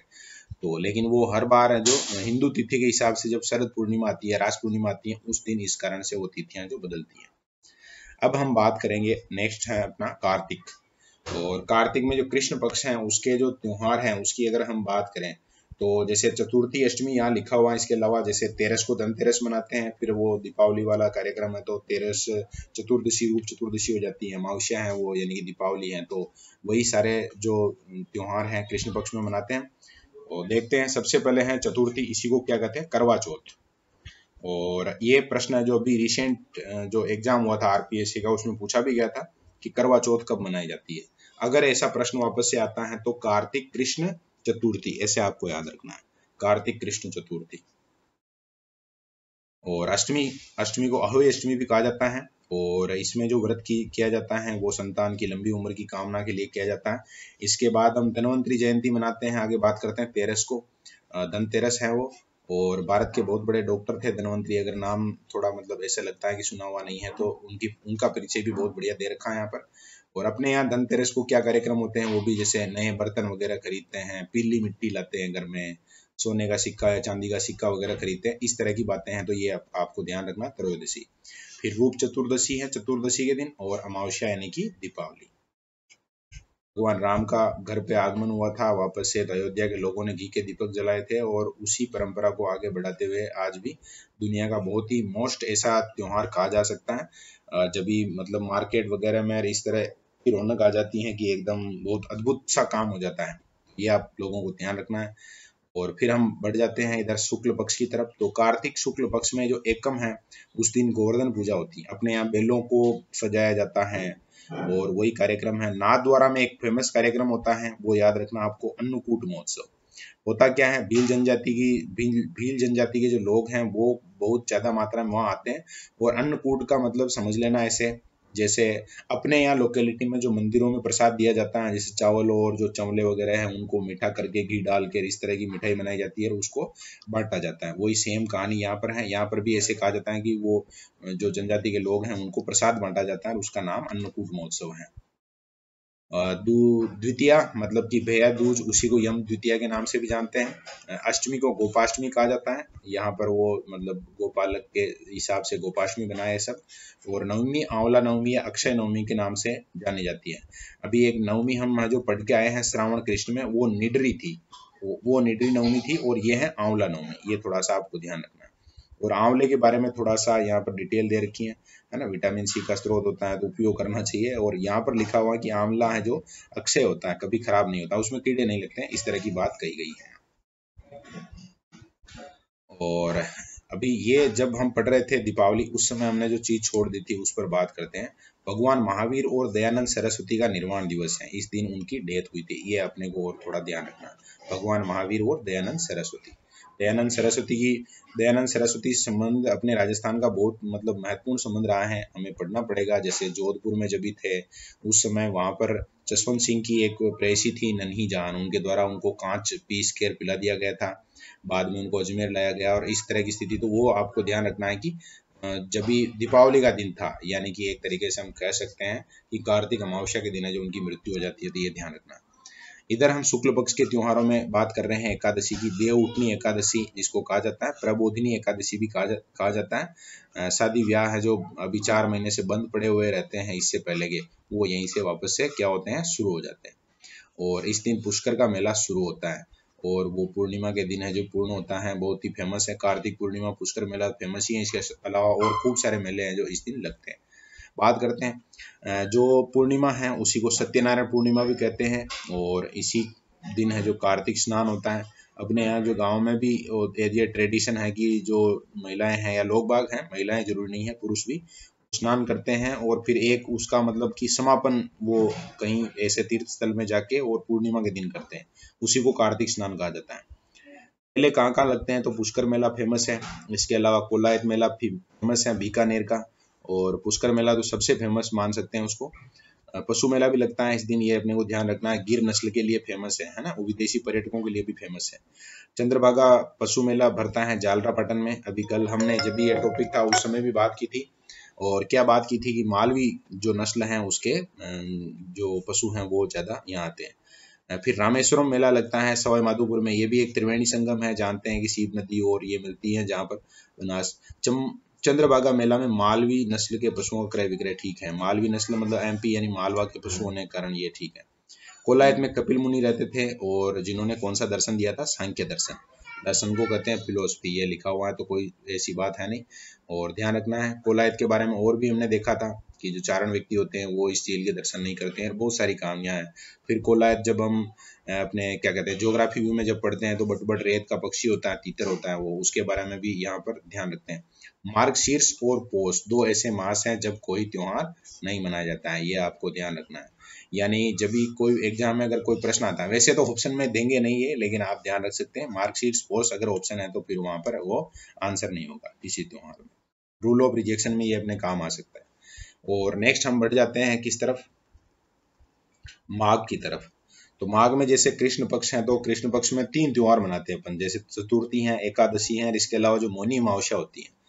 तो लेकिन वो हर बार जो हिंदू तिथि के हिसाब से जब शरद पूर्णिमा आती है राज पूर्णिमा आती है उस दिन इस कारण से वो तिथियां जो बदलती हैं अब हम बात करेंगे नेक्स्ट है अपना कार्तिक और कार्तिक में जो कृष्ण पक्ष है उसके जो त्योहार है उसकी अगर हम बात करें तो जैसे चतुर्थी अष्टमी यहाँ लिखा हुआ है इसके अलावा जैसे तेरस को धनतेरस मनाते हैं फिर वो दीपावली वाला कार्यक्रम है तो तेरस चतुर्दशी रूप चतुर्दशी हो जाती है मावश्या है वो यानी कि दीपावली है तो वही सारे जो त्यौहार हैं कृष्ण पक्ष में मनाते हैं और तो देखते हैं सबसे पहले है चतुर्थी इसी को क्या कहते हैं करवा चौथ और ये प्रश्न जो अभी रिसेंट जो एग्जाम हुआ था आरपीएससी का उसमें पूछा भी गया था कि करवा चौथ कब मनाई जाती है अगर ऐसा प्रश्न वापस से आता है तो कार्तिक कृष्ण चतुर्थी ऐसे आपको याद रखना है कार्तिक कृष्ण चतुर्थी और अष्टमी अष्टमी को अहोई अष्टमी भी कहा जाता है और इसमें जो व्रत की किया जाता है वो संतान की लंबी उम्र की कामना के लिए किया जाता है इसके बाद हम धनवंतरी जयंती मनाते हैं आगे बात करते हैं तेरस को धनतेरस है वो और भारत के बहुत बड़े डॉक्टर थे धनवंतरी अगर नाम थोड़ा मतलब ऐसा लगता है कि सुना हुआ नहीं है तो उनकी उनका परिचय भी बहुत बढ़िया दे रखा है यहाँ पर और अपने यहाँ धनतेरस को क्या कार्यक्रम होते हैं वो भी जैसे नए बर्तन वगैरह खरीदते हैं पीली मिट्टी लाते हैं घर में सोने का सिक्का या चांदी का सिक्का वगैरह खरीदते हैं इस तरह की बातें हैं तो ये आप, आपको ध्यान रखना त्रयोदशी फिर रूप चतुर्दशी है चतुर्दशी के दिन और अमावस्या यानी कि दीपावली भगवान राम का घर पे आगमन हुआ था वापस से तो अयोध्या के लोगों ने घी के दीपक जलाए थे और उसी परंपरा को आगे बढ़ाते हुए आज भी दुनिया का बहुत ही मोस्ट ऐसा त्योहार कहा जा सकता है जब भी मतलब मार्केट वगैरह में इस तरह की रौनक आ जाती है कि एकदम बहुत अद्भुत सा काम हो जाता है ये आप लोगों को ध्यान रखना है और फिर हम बढ़ जाते हैं इधर शुक्ल पक्ष की तरफ तो कार्तिक शुक्ल पक्ष में जो एकम है उस दिन गोवर्धन पूजा होती है अपने यहाँ बेलों को सजाया जाता है और वही कार्यक्रम है नाथ द्वारा में एक फेमस कार्यक्रम होता है वो याद रखना आपको अन्नकूट महोत्सव होता क्या है भील जनजाति की भील भील जनजाति के जो लोग हैं वो बहुत ज्यादा मात्रा में वहां आते हैं और अन्नकूट का मतलब समझ लेना ऐसे जैसे अपने यहाँ लोकेलिटी में जो मंदिरों में प्रसाद दिया जाता है जैसे चावल और जो चावले वगैरह हैं उनको मीठा करके घी डाल के इस तरह की मिठाई बनाई जाती है और उसको बांटा जाता है वही सेम कहानी यहाँ पर है यहाँ पर भी ऐसे कहा जाता है कि वो जो जनजाति के लोग हैं उनको प्रसाद बांटा जाता है और उसका नाम अन्नकूट महोत्सव है दू द्वितीया मतलब कि भैया दूज उसी को यम द्वितीया के नाम से भी जानते हैं अष्टमी को गोपाष्टमी कहा जाता है यहाँ पर वो मतलब गोपालक के हिसाब से गोपाष्टमी बनाया है सब और नवमी आंवला नवमी या अक्षय नवमी के नाम से जानी जाती है अभी एक नवमी हम जो पढ़ के आए हैं श्रावण कृष्ण में वो निडरी थी वो, वो निडरी नवमी थी और ये है आंवला नवमी ये थोड़ा सा आपको ध्यान रखना और आंवले के बारे में थोड़ा सा यहाँ पर डिटेल दे रखी है है ना विटामिन सी का स्रोत होता है तो उपयोग करना चाहिए और यहाँ पर लिखा हुआ कि आंवला है जो अक्षय होता है कभी खराब नहीं होता उसमें कीड़े नहीं लगते हैं इस तरह की बात कही गई है और अभी ये जब हम पढ़ रहे थे दीपावली उस समय हमने जो चीज छोड़ दी थी उस पर बात करते हैं भगवान महावीर और दयानंद सरस्वती का निर्वाण दिवस है इस दिन उनकी डेथ हुई थी ये अपने को और थोड़ा ध्यान रखना भगवान महावीर और दयानंद सरस्वती दयानंद सरस्वती की दयानंद सरस्वती संबंध अपने राजस्थान का बहुत मतलब महत्वपूर्ण संबंध रहा है हमें पढ़ना पड़ेगा जैसे जोधपुर में जब भी थे उस समय वहाँ पर जसवंत सिंह की एक प्रेसी थी नन्ही जान उनके द्वारा उनको कांच पीस कर पिला दिया गया था बाद में उनको अजमेर लाया गया और इस तरह की स्थिति तो वो आपको ध्यान रखना है कि जब भी दीपावली का दिन था यानी कि एक तरीके से हम कह सकते हैं कि कार्तिक अमावस्या के दिन है जो उनकी मृत्यु हो जाती है तो ये ध्यान रखना इधर हम शुक्ल पक्ष के त्योहारों में बात कर रहे हैं एकादशी की देव उठनी एकादशी जिसको कहा जाता है प्रबोधिनी एकादशी भी कहा जा, कहा जाता है शादी ब्याह है जो अभी चार महीने से बंद पड़े हुए रहते हैं इससे पहले के वो यहीं से वापस से क्या होते हैं शुरू हो जाते हैं और इस दिन पुष्कर का मेला शुरू होता है और वो पूर्णिमा के दिन है जो पूर्ण होता है बहुत ही फेमस है कार्तिक पूर्णिमा पुष्कर मेला फेमस ही है इसके अलावा और खूब सारे मेले हैं जो इस दिन लगते हैं बात करते हैं जो पूर्णिमा है उसी को सत्यनारायण पूर्णिमा भी कहते हैं और इसी दिन है जो कार्तिक स्नान होता है अपने यहाँ जो गांव में भी ये ट्रेडिशन है कि जो महिलाएं हैं या लोग बाग हैं महिलाएं जरूरी नहीं है पुरुष भी स्नान करते हैं और फिर एक उसका मतलब कि समापन वो कहीं ऐसे तीर्थ स्थल में जाके और पूर्णिमा के दिन करते हैं उसी को कार्तिक स्नान कहा जाता है मेले कहाँ कहाँ लगते हैं तो पुष्कर मेला फेमस है इसके अलावा कोलायत मेला फेमस है बीकानेर का और पुष्कर मेला तो सबसे फेमस मान सकते हैं उसको पशु मेला भी लगता है इस दिन ये अपने को ध्यान रखना है गिर नस्ल के लिए फेमस है है ना वो विदेशी पर्यटकों के लिए भी फेमस है चंद्रभागा पशु मेला भरता है जालरापटन में अभी कल हमने जब भी ये टॉपिक था उस समय भी बात की थी और क्या बात की थी कि मालवी जो नस्ल है उसके जो पशु हैं वो ज़्यादा यहाँ आते हैं फिर रामेश्वरम मेला लगता है सवाई माधोपुर में ये भी एक त्रिवेणी संगम है जानते हैं कि सीप नदी और ये मिलती है जहाँ पर बनास चम चंद्रभागा मेला में मालवी नस्ल के पशुओं का क्रय विक्रय ठीक है मालवी नस्ल मतलब एमपी यानी मालवा के पशु होने के कारण ये ठीक है कोलायत में कपिल मुनि रहते थे और जिन्होंने कौन सा दर्शन दिया था सांख्य दर्शन दर्शन को कहते हैं फिलोसफी ये लिखा हुआ है तो कोई ऐसी बात है नहीं और ध्यान रखना है कोलायत के बारे में और भी हमने देखा था कि जो चारण व्यक्ति होते हैं वो इस चीज के दर्शन नहीं करते हैं बहुत सारी कहानियां हैं फिर कोलायत जब हम अपने क्या कहते हैं ज्योग्राफी व्यू में जब पढ़ते हैं तो बट बट रेत का पक्षी होता है तीतर होता है वो उसके बारे में भी यहाँ पर ध्यान रखते हैं मार्ग शीर्ष और पोस्ट दो ऐसे मास हैं जब कोई त्यौहार नहीं मनाया जाता है ये आपको ध्यान रखना है यानी जब भी कोई एग्जाम में अगर कोई प्रश्न आता है वैसे तो ऑप्शन में देंगे नहीं है लेकिन आप ध्यान रख सकते हैं मार्कशीट पोस्ट अगर ऑप्शन है तो फिर वहां पर वो आंसर नहीं होगा किसी त्यौहार में रूल ऑफ रिजेक्शन में ये अपने काम आ सकता है और नेक्स्ट हम बढ़ जाते हैं किस तरफ माघ की तरफ तो माघ में जैसे कृष्ण पक्ष है तो कृष्ण पक्ष में तीन त्यौहार मनाते हैं अपन जैसे चतुर्थी है एकादशी है इसके अलावा जो मोनी अमावस्या होती है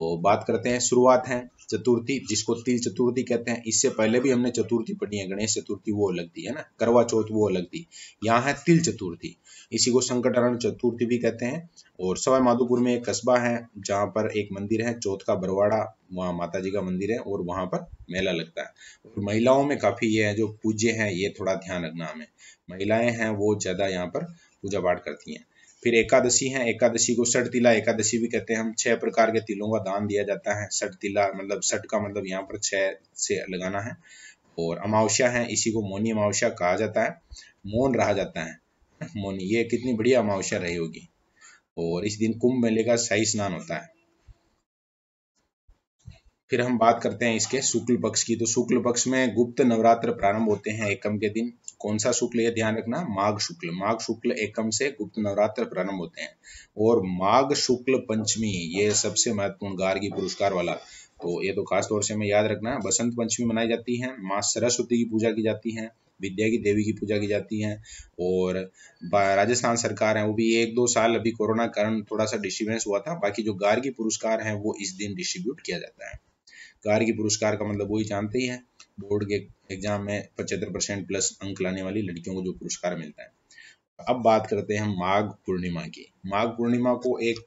तो बात करते हैं शुरुआत है चतुर्थी जिसको तिल चतुर्थी कहते हैं इससे पहले भी हमने चतुर्थी पढ़ी है गणेश चतुर्थी वो अलग थी है ना करवा चौथ वो अलग थी यहाँ है तिल चतुर्थी इसी को संकटारण चतुर्थी भी कहते हैं और सवाई माधोपुर में एक कस्बा है जहाँ पर एक मंदिर है चौथ का बरवाड़ा वहाँ माता जी का मंदिर है और वहाँ पर मेला लगता है और महिलाओं में काफी ये है जो पूज्य है ये थोड़ा ध्यान रखना हमें महिलाएं हैं वो ज्यादा यहाँ पर पूजा पाठ करती हैं फिर एकादशी है एकादशी को सट तिला एकादशी भी कहते हैं हम छह प्रकार के तिलों का दान दिया जाता है सट तिला मतलब सट का मतलब यहाँ पर छह से लगाना है और अमावस्या है इसी को मौनी अमावस्या कहा जाता है मौन रहा जाता है मौनी ये कितनी बढ़िया अमावस्या रही होगी और इस दिन कुंभ मेले का शाही स्नान होता है फिर हम बात करते हैं इसके शुक्ल पक्ष की तो शुक्ल पक्ष में गुप्त नवरात्र प्रारंभ होते हैं एकम के दिन कौन सा शुक्ल ये ध्यान रखना माघ शुक्ल माघ शुक्ल एकम से गुप्त नवरात्र प्रारंभ होते हैं और माघ शुक्ल पंचमी ये सबसे महत्वपूर्ण गार्गी पुरस्कार वाला तो ये तो खास तौर से हमें याद रखना है बसंत पंचमी मनाई जाती है माँ सरस्वती की पूजा की जाती है विद्या की देवी की पूजा की जाती है और राजस्थान सरकार है वो भी एक दो साल अभी कोरोना कारण थोड़ा सा डिस्ट्रीब्यूंस हुआ था बाकी जो गार्गी पुरस्कार है वो इस दिन डिस्ट्रीब्यूट किया जाता है गार्गी पुरस्कार का मतलब वही जानते ही है बोर्ड के एग्जाम में पचहत्तर परसेंट प्लस अंक लाने वाली लड़कियों को जो पुरस्कार मिलता है अब बात करते हैं माघ पूर्णिमा की माघ पूर्णिमा को एक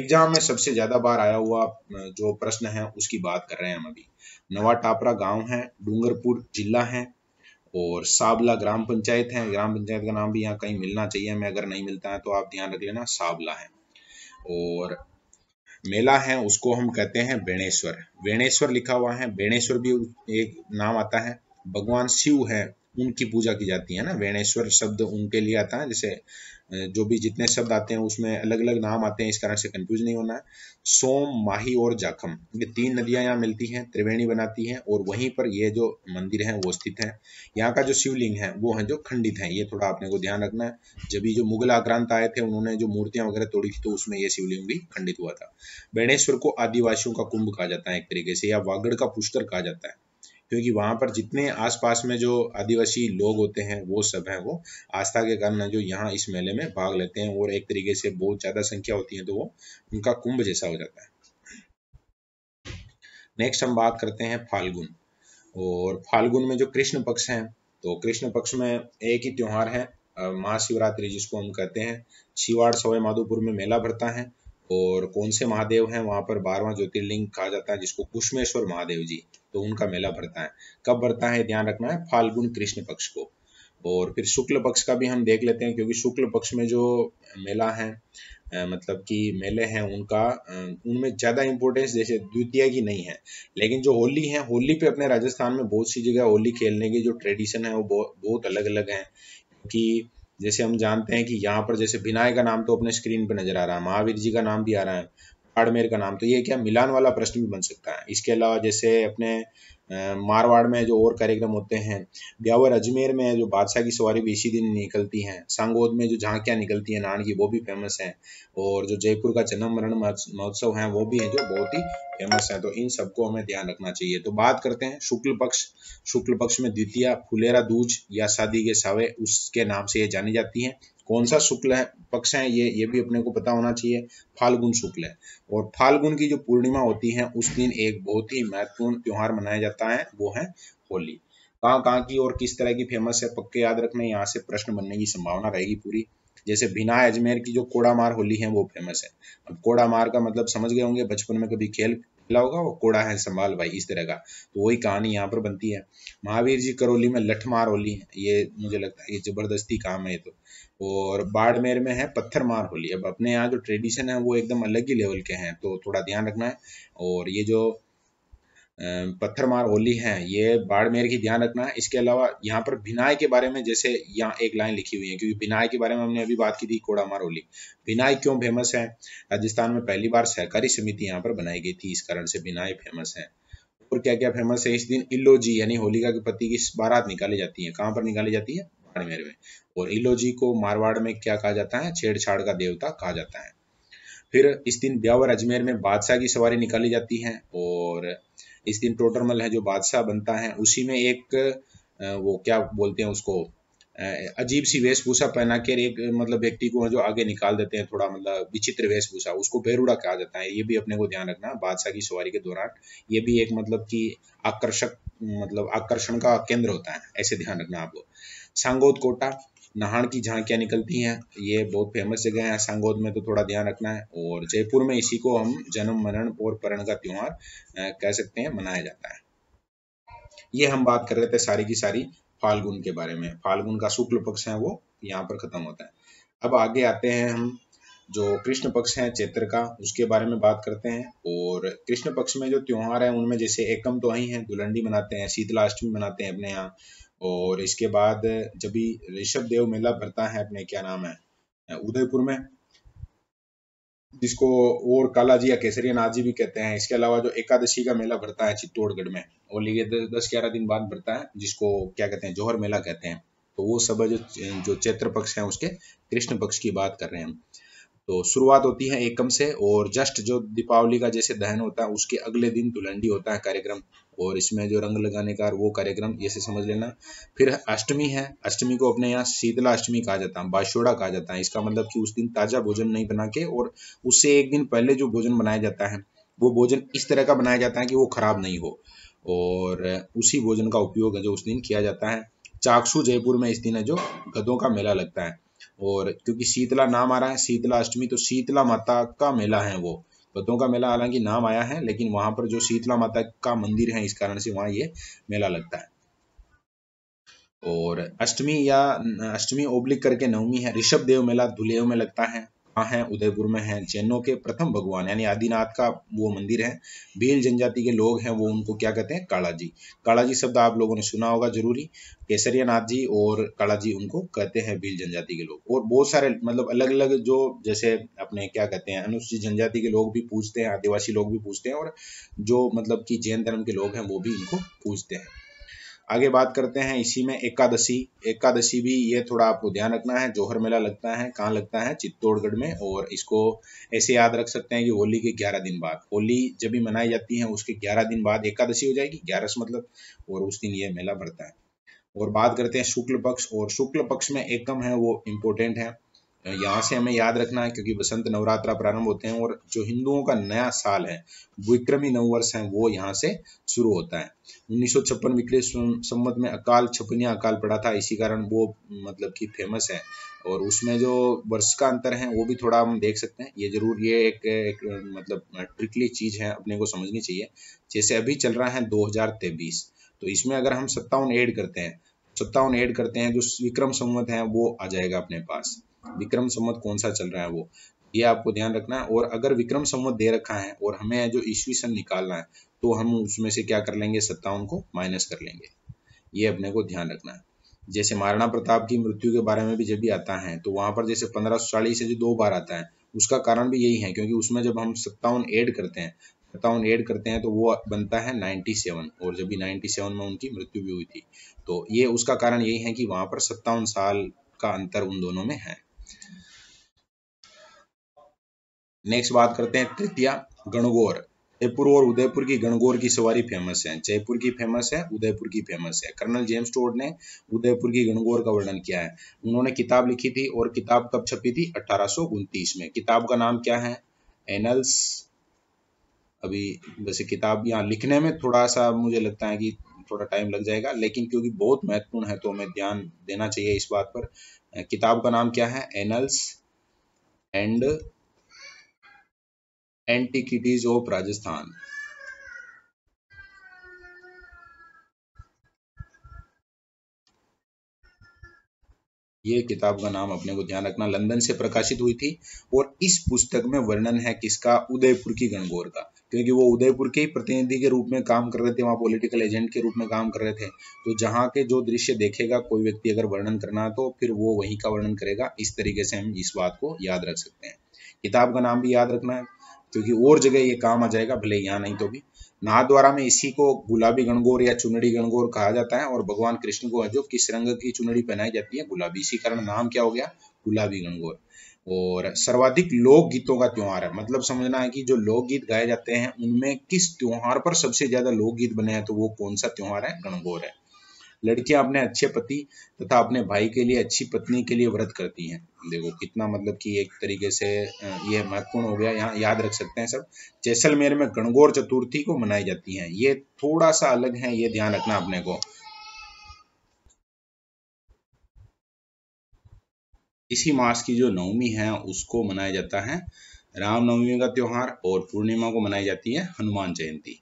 एग्जाम में सबसे ज्यादा बार आया हुआ जो प्रश्न है उसकी बात कर रहे हैं हम अभी नवा टापरा गांव है डूंगरपुर जिला है और साबला ग्राम पंचायत है ग्राम पंचायत का नाम भी यहाँ कहीं मिलना चाहिए मैं अगर नहीं मिलता है तो आप ध्यान रख लेना साबला है और मेला है उसको हम कहते हैं बेणेश्वर बेणेश्वर लिखा हुआ है बेणेश्वर भी एक नाम आता है भगवान शिव है उनकी पूजा की जाती है ना वेणेश्वर शब्द उनके लिए आता है जैसे जो भी जितने शब्द आते हैं उसमें अलग अलग नाम आते हैं इस कारण से कंफ्यूज नहीं होना है सोम माही और जाखम ये तीन नदियां यहाँ मिलती हैं त्रिवेणी बनाती हैं और वहीं पर ये जो मंदिर है वो स्थित है यहाँ का जो शिवलिंग है वो है जो खंडित है ये थोड़ा आपने को ध्यान रखना है जब जो मुगल आक्रांत आए थे उन्होंने जो मूर्तियां वगैरह तोड़ी थी तो उसमें ये शिवलिंग भी खंडित हुआ था बेणेश्वर को आदिवासियों का कुंभ कहा जाता है एक तरीके से या वागड़ का पुष्कर कहा जाता है क्योंकि वहाँ पर जितने आसपास में जो आदिवासी लोग होते हैं वो सब हैं वो आस्था के कारण जो यहाँ इस मेले में भाग लेते हैं और एक तरीके से बहुत ज़्यादा संख्या होती है तो वो उनका कुंभ जैसा हो जाता है नेक्स्ट हम बात करते हैं फाल्गुन और फाल्गुन में जो कृष्ण पक्ष है तो कृष्ण पक्ष में एक ही त्यौहार है महाशिवरात्रि जिसको हम कहते हैं शिवाड़ सवाई माधोपुर में मेला भरता है और कौन से महादेव हैं वहाँ पर बारहवां ज्योतिर्लिंग कहा जाता है जिसको कुश्मेश्वर महादेव जी तो उनका मेला भरता है कब भरता है ध्यान रखना है फाल्गुन कृष्ण पक्ष को और फिर शुक्ल पक्ष का भी हम देख लेते हैं क्योंकि शुक्ल पक्ष में जो मेला है मतलब कि मेले हैं उनका उनमें ज़्यादा इम्पोर्टेंस जैसे द्वितीय की नहीं है लेकिन जो होली है होली पे अपने राजस्थान में बहुत सी जगह होली खेलने की जो ट्रेडिशन है वो बहुत अलग अलग है कि जैसे हम जानते हैं कि यहाँ पर जैसे विनायक का नाम तो अपने स्क्रीन पर नजर आ रहा है महावीर जी का नाम भी आ रहा है बाड़मेर का नाम तो ये क्या मिलान वाला प्रश्न भी बन सकता है इसके अलावा जैसे अपने मारवाड़ में जो और कार्यक्रम होते हैं ब्यावर अजमेर में जो बादशाह की सवारी भी इसी दिन निकलती हैं सांगोद में जो झांकियाँ निकलती हैं नान की वो भी फेमस हैं और जो जयपुर का जन्म मरण महोत्सव है वो भी है जो बहुत ही फेमस है तो इन सबको हमें ध्यान रखना चाहिए तो बात करते हैं शुक्ल पक्ष शुक्ल पक्ष में द्वितीय फुलेरा दूज या शादी के सावे उसके नाम से ये जानी जाती है कौन सा शुक्ल है पक्ष है ये ये भी अपने को पता होना चाहिए फाल्गुन शुक्ल है और फाल्गुन की जो पूर्णिमा होती है उस दिन एक बहुत ही महत्वपूर्ण त्योहार मनाया जाता है वो है होली कहाँ कहाँ की और किस तरह की फेमस है पक्के याद रखने यहाँ से प्रश्न बनने की संभावना रहेगी पूरी जैसे बिना अजमेर की जो कोड़ामार होली है वो फेमस है अब कोड़ामार का मतलब समझ गए होंगे बचपन में कभी खेल खेला होगा वो कोड़ा है संभाल भाई इस तरह का तो वही कहानी यहाँ पर बनती है महावीर जी करौली में लठमार होली है ये मुझे लगता है ये जबरदस्ती काम है ये तो और बाड़मेर में है पत्थर मार होली अब अपने यहाँ जो ट्रेडिशन है वो एकदम अलग ही लेवल के हैं तो थोड़ा ध्यान रखना है और ये जो पत्थर मार होली है ये बाड़मेर की ध्यान रखना है इसके अलावा यहाँ पर भिनाई के बारे में जैसे यहाँ एक लाइन लिखी हुई है क्योंकि भिनाय के बारे में हमने अभी बात की थी कोड़ा मार होली भिनाई क्यों फेमस है राजस्थान में पहली बार सहकारी समिति यहाँ पर बनाई गई थी इस कारण से भिनाय फेमस है और क्या क्या फेमस है इस दिन इल्लोजी यानी होलिका के पति की बारात निकाली जाती है कहाँ पर निकाली जाती है बाड़मेर में और इलोजी को मारवाड़ में क्या कहा जाता है छेड़छाड़ का देवता कहा जाता है फिर इस दिन ब्यावर अजमेर में बादशाह की सवारी निकाली जाती है और इस दिन टोटरमल है जो बादशाह बनता है उसी में एक वो क्या बोलते हैं उसको अजीब सी वेशभूषा पहना के एक मतलब व्यक्ति को जो आगे निकाल देते हैं थोड़ा मतलब विचित्र वेशभूषा उसको बेरुड़ा कहा जाता है ये भी अपने को ध्यान रखना बादशाह की सवारी के दौरान ये भी एक मतलब कि आकर्षक मतलब आकर्षण का केंद्र होता है ऐसे ध्यान रखना आप लोग सांगोद कोटा नहाड़ की झांकियाँ निकलती हैं ये बहुत फेमस जगह है सांगोद में तो थोड़ा ध्यान रखना है और जयपुर में इसी को हम जन्म मनन और परण का त्यौहार कह सकते हैं मनाया जाता है ये हम बात कर रहे थे सारी की सारी फाल्गुन के बारे में फाल्गुन का शुक्ल पक्ष है वो यहाँ पर खत्म होता है अब आगे आते हैं हम जो कृष्ण पक्ष है चैत्र का उसके बारे में बात करते हैं और कृष्ण पक्ष में जो त्योहार है उनमें जैसे एकम तो ही है दुलंडी मनाते हैं शीतलाष्टमी मनाते हैं अपने यहाँ और इसके बाद जब भी ऋषभ देव मेला भरता है अपने क्या नाम है उदयपुर में जिसको और कालाजी या केसरिया नाथ जी भी कहते हैं इसके अलावा जो एकादशी का मेला भरता है चित्तौड़गढ़ में और ये दस ग्यारह दिन बाद भरता है जिसको क्या कहते हैं जौहर मेला कहते हैं तो वो सब जो जो चैत्र पक्ष है उसके कृष्ण पक्ष की बात कर रहे हैं तो शुरुआत होती है एकम से और जस्ट जो दीपावली का जैसे दहन होता है उसके अगले दिन धुलंडी होता है कार्यक्रम और इसमें जो रंग लगाने का वो कार्यक्रम ये से समझ लेना फिर अष्टमी है अष्टमी को अपने यहाँ शीतला अष्टमी कहा जाता है बाशोड़ा कहा जाता है इसका मतलब कि उस दिन ताज़ा भोजन नहीं बना के और उससे एक दिन पहले जो भोजन बनाया जाता है वो भोजन इस तरह का बनाया जाता है कि वो खराब नहीं हो और उसी भोजन का उपयोग है जो उस दिन किया जाता है चाकसू जयपुर में इस दिन है जो गदों का मेला लगता है और क्योंकि शीतला नाम आ रहा है शीतला अष्टमी तो शीतला माता का मेला है वो बद्दों का मेला हालांकि नाम आया है लेकिन वहां पर जो शीतला माता का मंदिर है इस कारण से वहां ये मेला लगता है और अष्टमी या अष्टमी ओब्लिक करके नवमी है ऋषभ देव मेला धुलेव में लगता है है उदयपुर में है जैनों के प्रथम भगवान यानी आदिनाथ का वो मंदिर है भील जनजाति के लोग हैं वो उनको क्या कहते हैं काला जी काला जी शब्द आप लोगों ने सुना होगा जरूरी केसरिया नाथ जी और काला जी उनको कहते हैं भील जनजाति के लोग और बहुत सारे मतलब अलग अलग जो जैसे अपने क्या कहते हैं अनुसूचित जनजाति के लोग भी पूछते हैं आदिवासी लोग भी पूछते हैं और जो मतलब की जैन धर्म के लोग हैं वो भी इनको पूछते हैं आगे बात करते हैं इसी में एकादशी एकादशी भी ये थोड़ा आपको ध्यान रखना है जौहर मेला लगता है कहाँ लगता है चित्तौड़गढ़ में और इसको ऐसे याद रख सकते हैं कि होली के ग्यारह दिन बाद होली जब भी मनाई जाती है उसके ग्यारह दिन बाद एकादशी हो जाएगी ग्यारह मतलब और उस दिन ये मेला भरता है और बात करते हैं शुक्ल पक्ष और शुक्ल पक्ष में एकम है वो इम्पोर्टेंट है यहाँ से हमें याद रखना है क्योंकि बसंत नवरात्रा प्रारंभ होते हैं और जो हिंदुओं का नया साल है विक्रमी नववर्ष है वो यहाँ से शुरू होता है उन्नीस सौ छप्पन में अकाल छपनिया अकाल पड़ा था इसी कारण वो मतलब कि फेमस है और उसमें जो वर्ष का अंतर है वो भी थोड़ा हम देख सकते हैं ये जरूर ये एक, एक मतलब ट्रिकली चीज है अपने को समझनी चाहिए जैसे अभी चल रहा है दो तो इसमें अगर हम सत्तावन एड करते हैं सत्तावन ऐड करते हैं जो विक्रम संवत है वो आ जाएगा अपने पास विक्रम संवत कौन सा चल रहा है वो ये आपको ध्यान रखना है और अगर विक्रम संवत दे रखा है और हमें जो ईस्वी सन निकालना है तो हम उसमें से क्या कर लेंगे सत्तावन को माइनस कर लेंगे ये अपने को ध्यान रखना है जैसे महाराणा प्रताप की मृत्यु के बारे में भी जब भी आता है तो वहां पर जैसे पंद्रह से जो दो बार आता है उसका कारण भी यही है क्योंकि उसमें जब हम सत्तावन ऐड करते हैं सत्तावन एड करते हैं तो वो बनता है 97 और जब भी 97 में उनकी मृत्यु भी हुई थी तो ये उसका कारण यही है कि वहां पर सत्तावन साल का अंतर उन दोनों में है नेक्स्ट बात करते हैं तृतीया गणगौर जयपुर और उदयपुर की गणगौर की सवारी फेमस है जयपुर की फेमस है उदयपुर की फेमस है कर्नल जेम्स टोड ने उदयपुर की गणगौर का वर्णन किया है उन्होंने किताब लिखी थी और किताब कब छपी थी अठारह में किताब का नाम क्या है एनल्स अभी वैसे किताब यहाँ लिखने में थोड़ा सा मुझे लगता है कि थोड़ा टाइम लग जाएगा लेकिन क्योंकि बहुत महत्वपूर्ण है तो हमें ध्यान देना चाहिए इस बात पर किताब का नाम क्या है annals and antiquities of Rajasthan ये किताब का नाम अपने को ध्यान रखना लंदन से प्रकाशित हुई थी और इस पुस्तक में वर्णन है किसका उदयपुर की गणगौर का क्योंकि वो उदयपुर के ही प्रतिनिधि के रूप में काम कर रहे थे वहाँ पॉलिटिकल एजेंट के रूप में काम कर रहे थे तो जहाँ के जो दृश्य देखेगा कोई व्यक्ति अगर वर्णन करना तो फिर वो वहीं का वर्णन करेगा इस तरीके से हम इस बात को याद रख सकते हैं किताब का नाम भी याद रखना है क्योंकि और जगह ये काम आ जाएगा भले यहाँ नहीं तो भी नाहद्वारा में इसी को गुलाबी गणगौर या चुनड़ी गणगौर कहा जाता है और भगवान कृष्ण को जो किस रंग की चुनड़ी पहनाई जाती है गुलाबी इसी कारण नाम क्या हो गया गुलाबी गणगौर और सर्वाधिक लोक गीतों का त्यौहार है मतलब समझना है कि जो लोकगीत गाए जाते हैं उनमें किस त्यौहार पर सबसे ज्यादा लोकगीत बने हैं तो वो कौन सा त्यौहार है गणगौर है लड़कियां अपने अच्छे पति तथा अपने भाई के लिए अच्छी पत्नी के लिए व्रत करती हैं देखो कितना मतलब कि एक तरीके से ये महत्वपूर्ण हो गया यहाँ याद रख सकते हैं सब जैसलमेर में गणगौर चतुर्थी को मनाई जाती है ये थोड़ा सा अलग है ये ध्यान रखना अपने को इसी मास की जो नवमी है उसको मनाया जाता है रामनवमी का त्यौहार और पूर्णिमा को मनाई जाती है हनुमान जयंती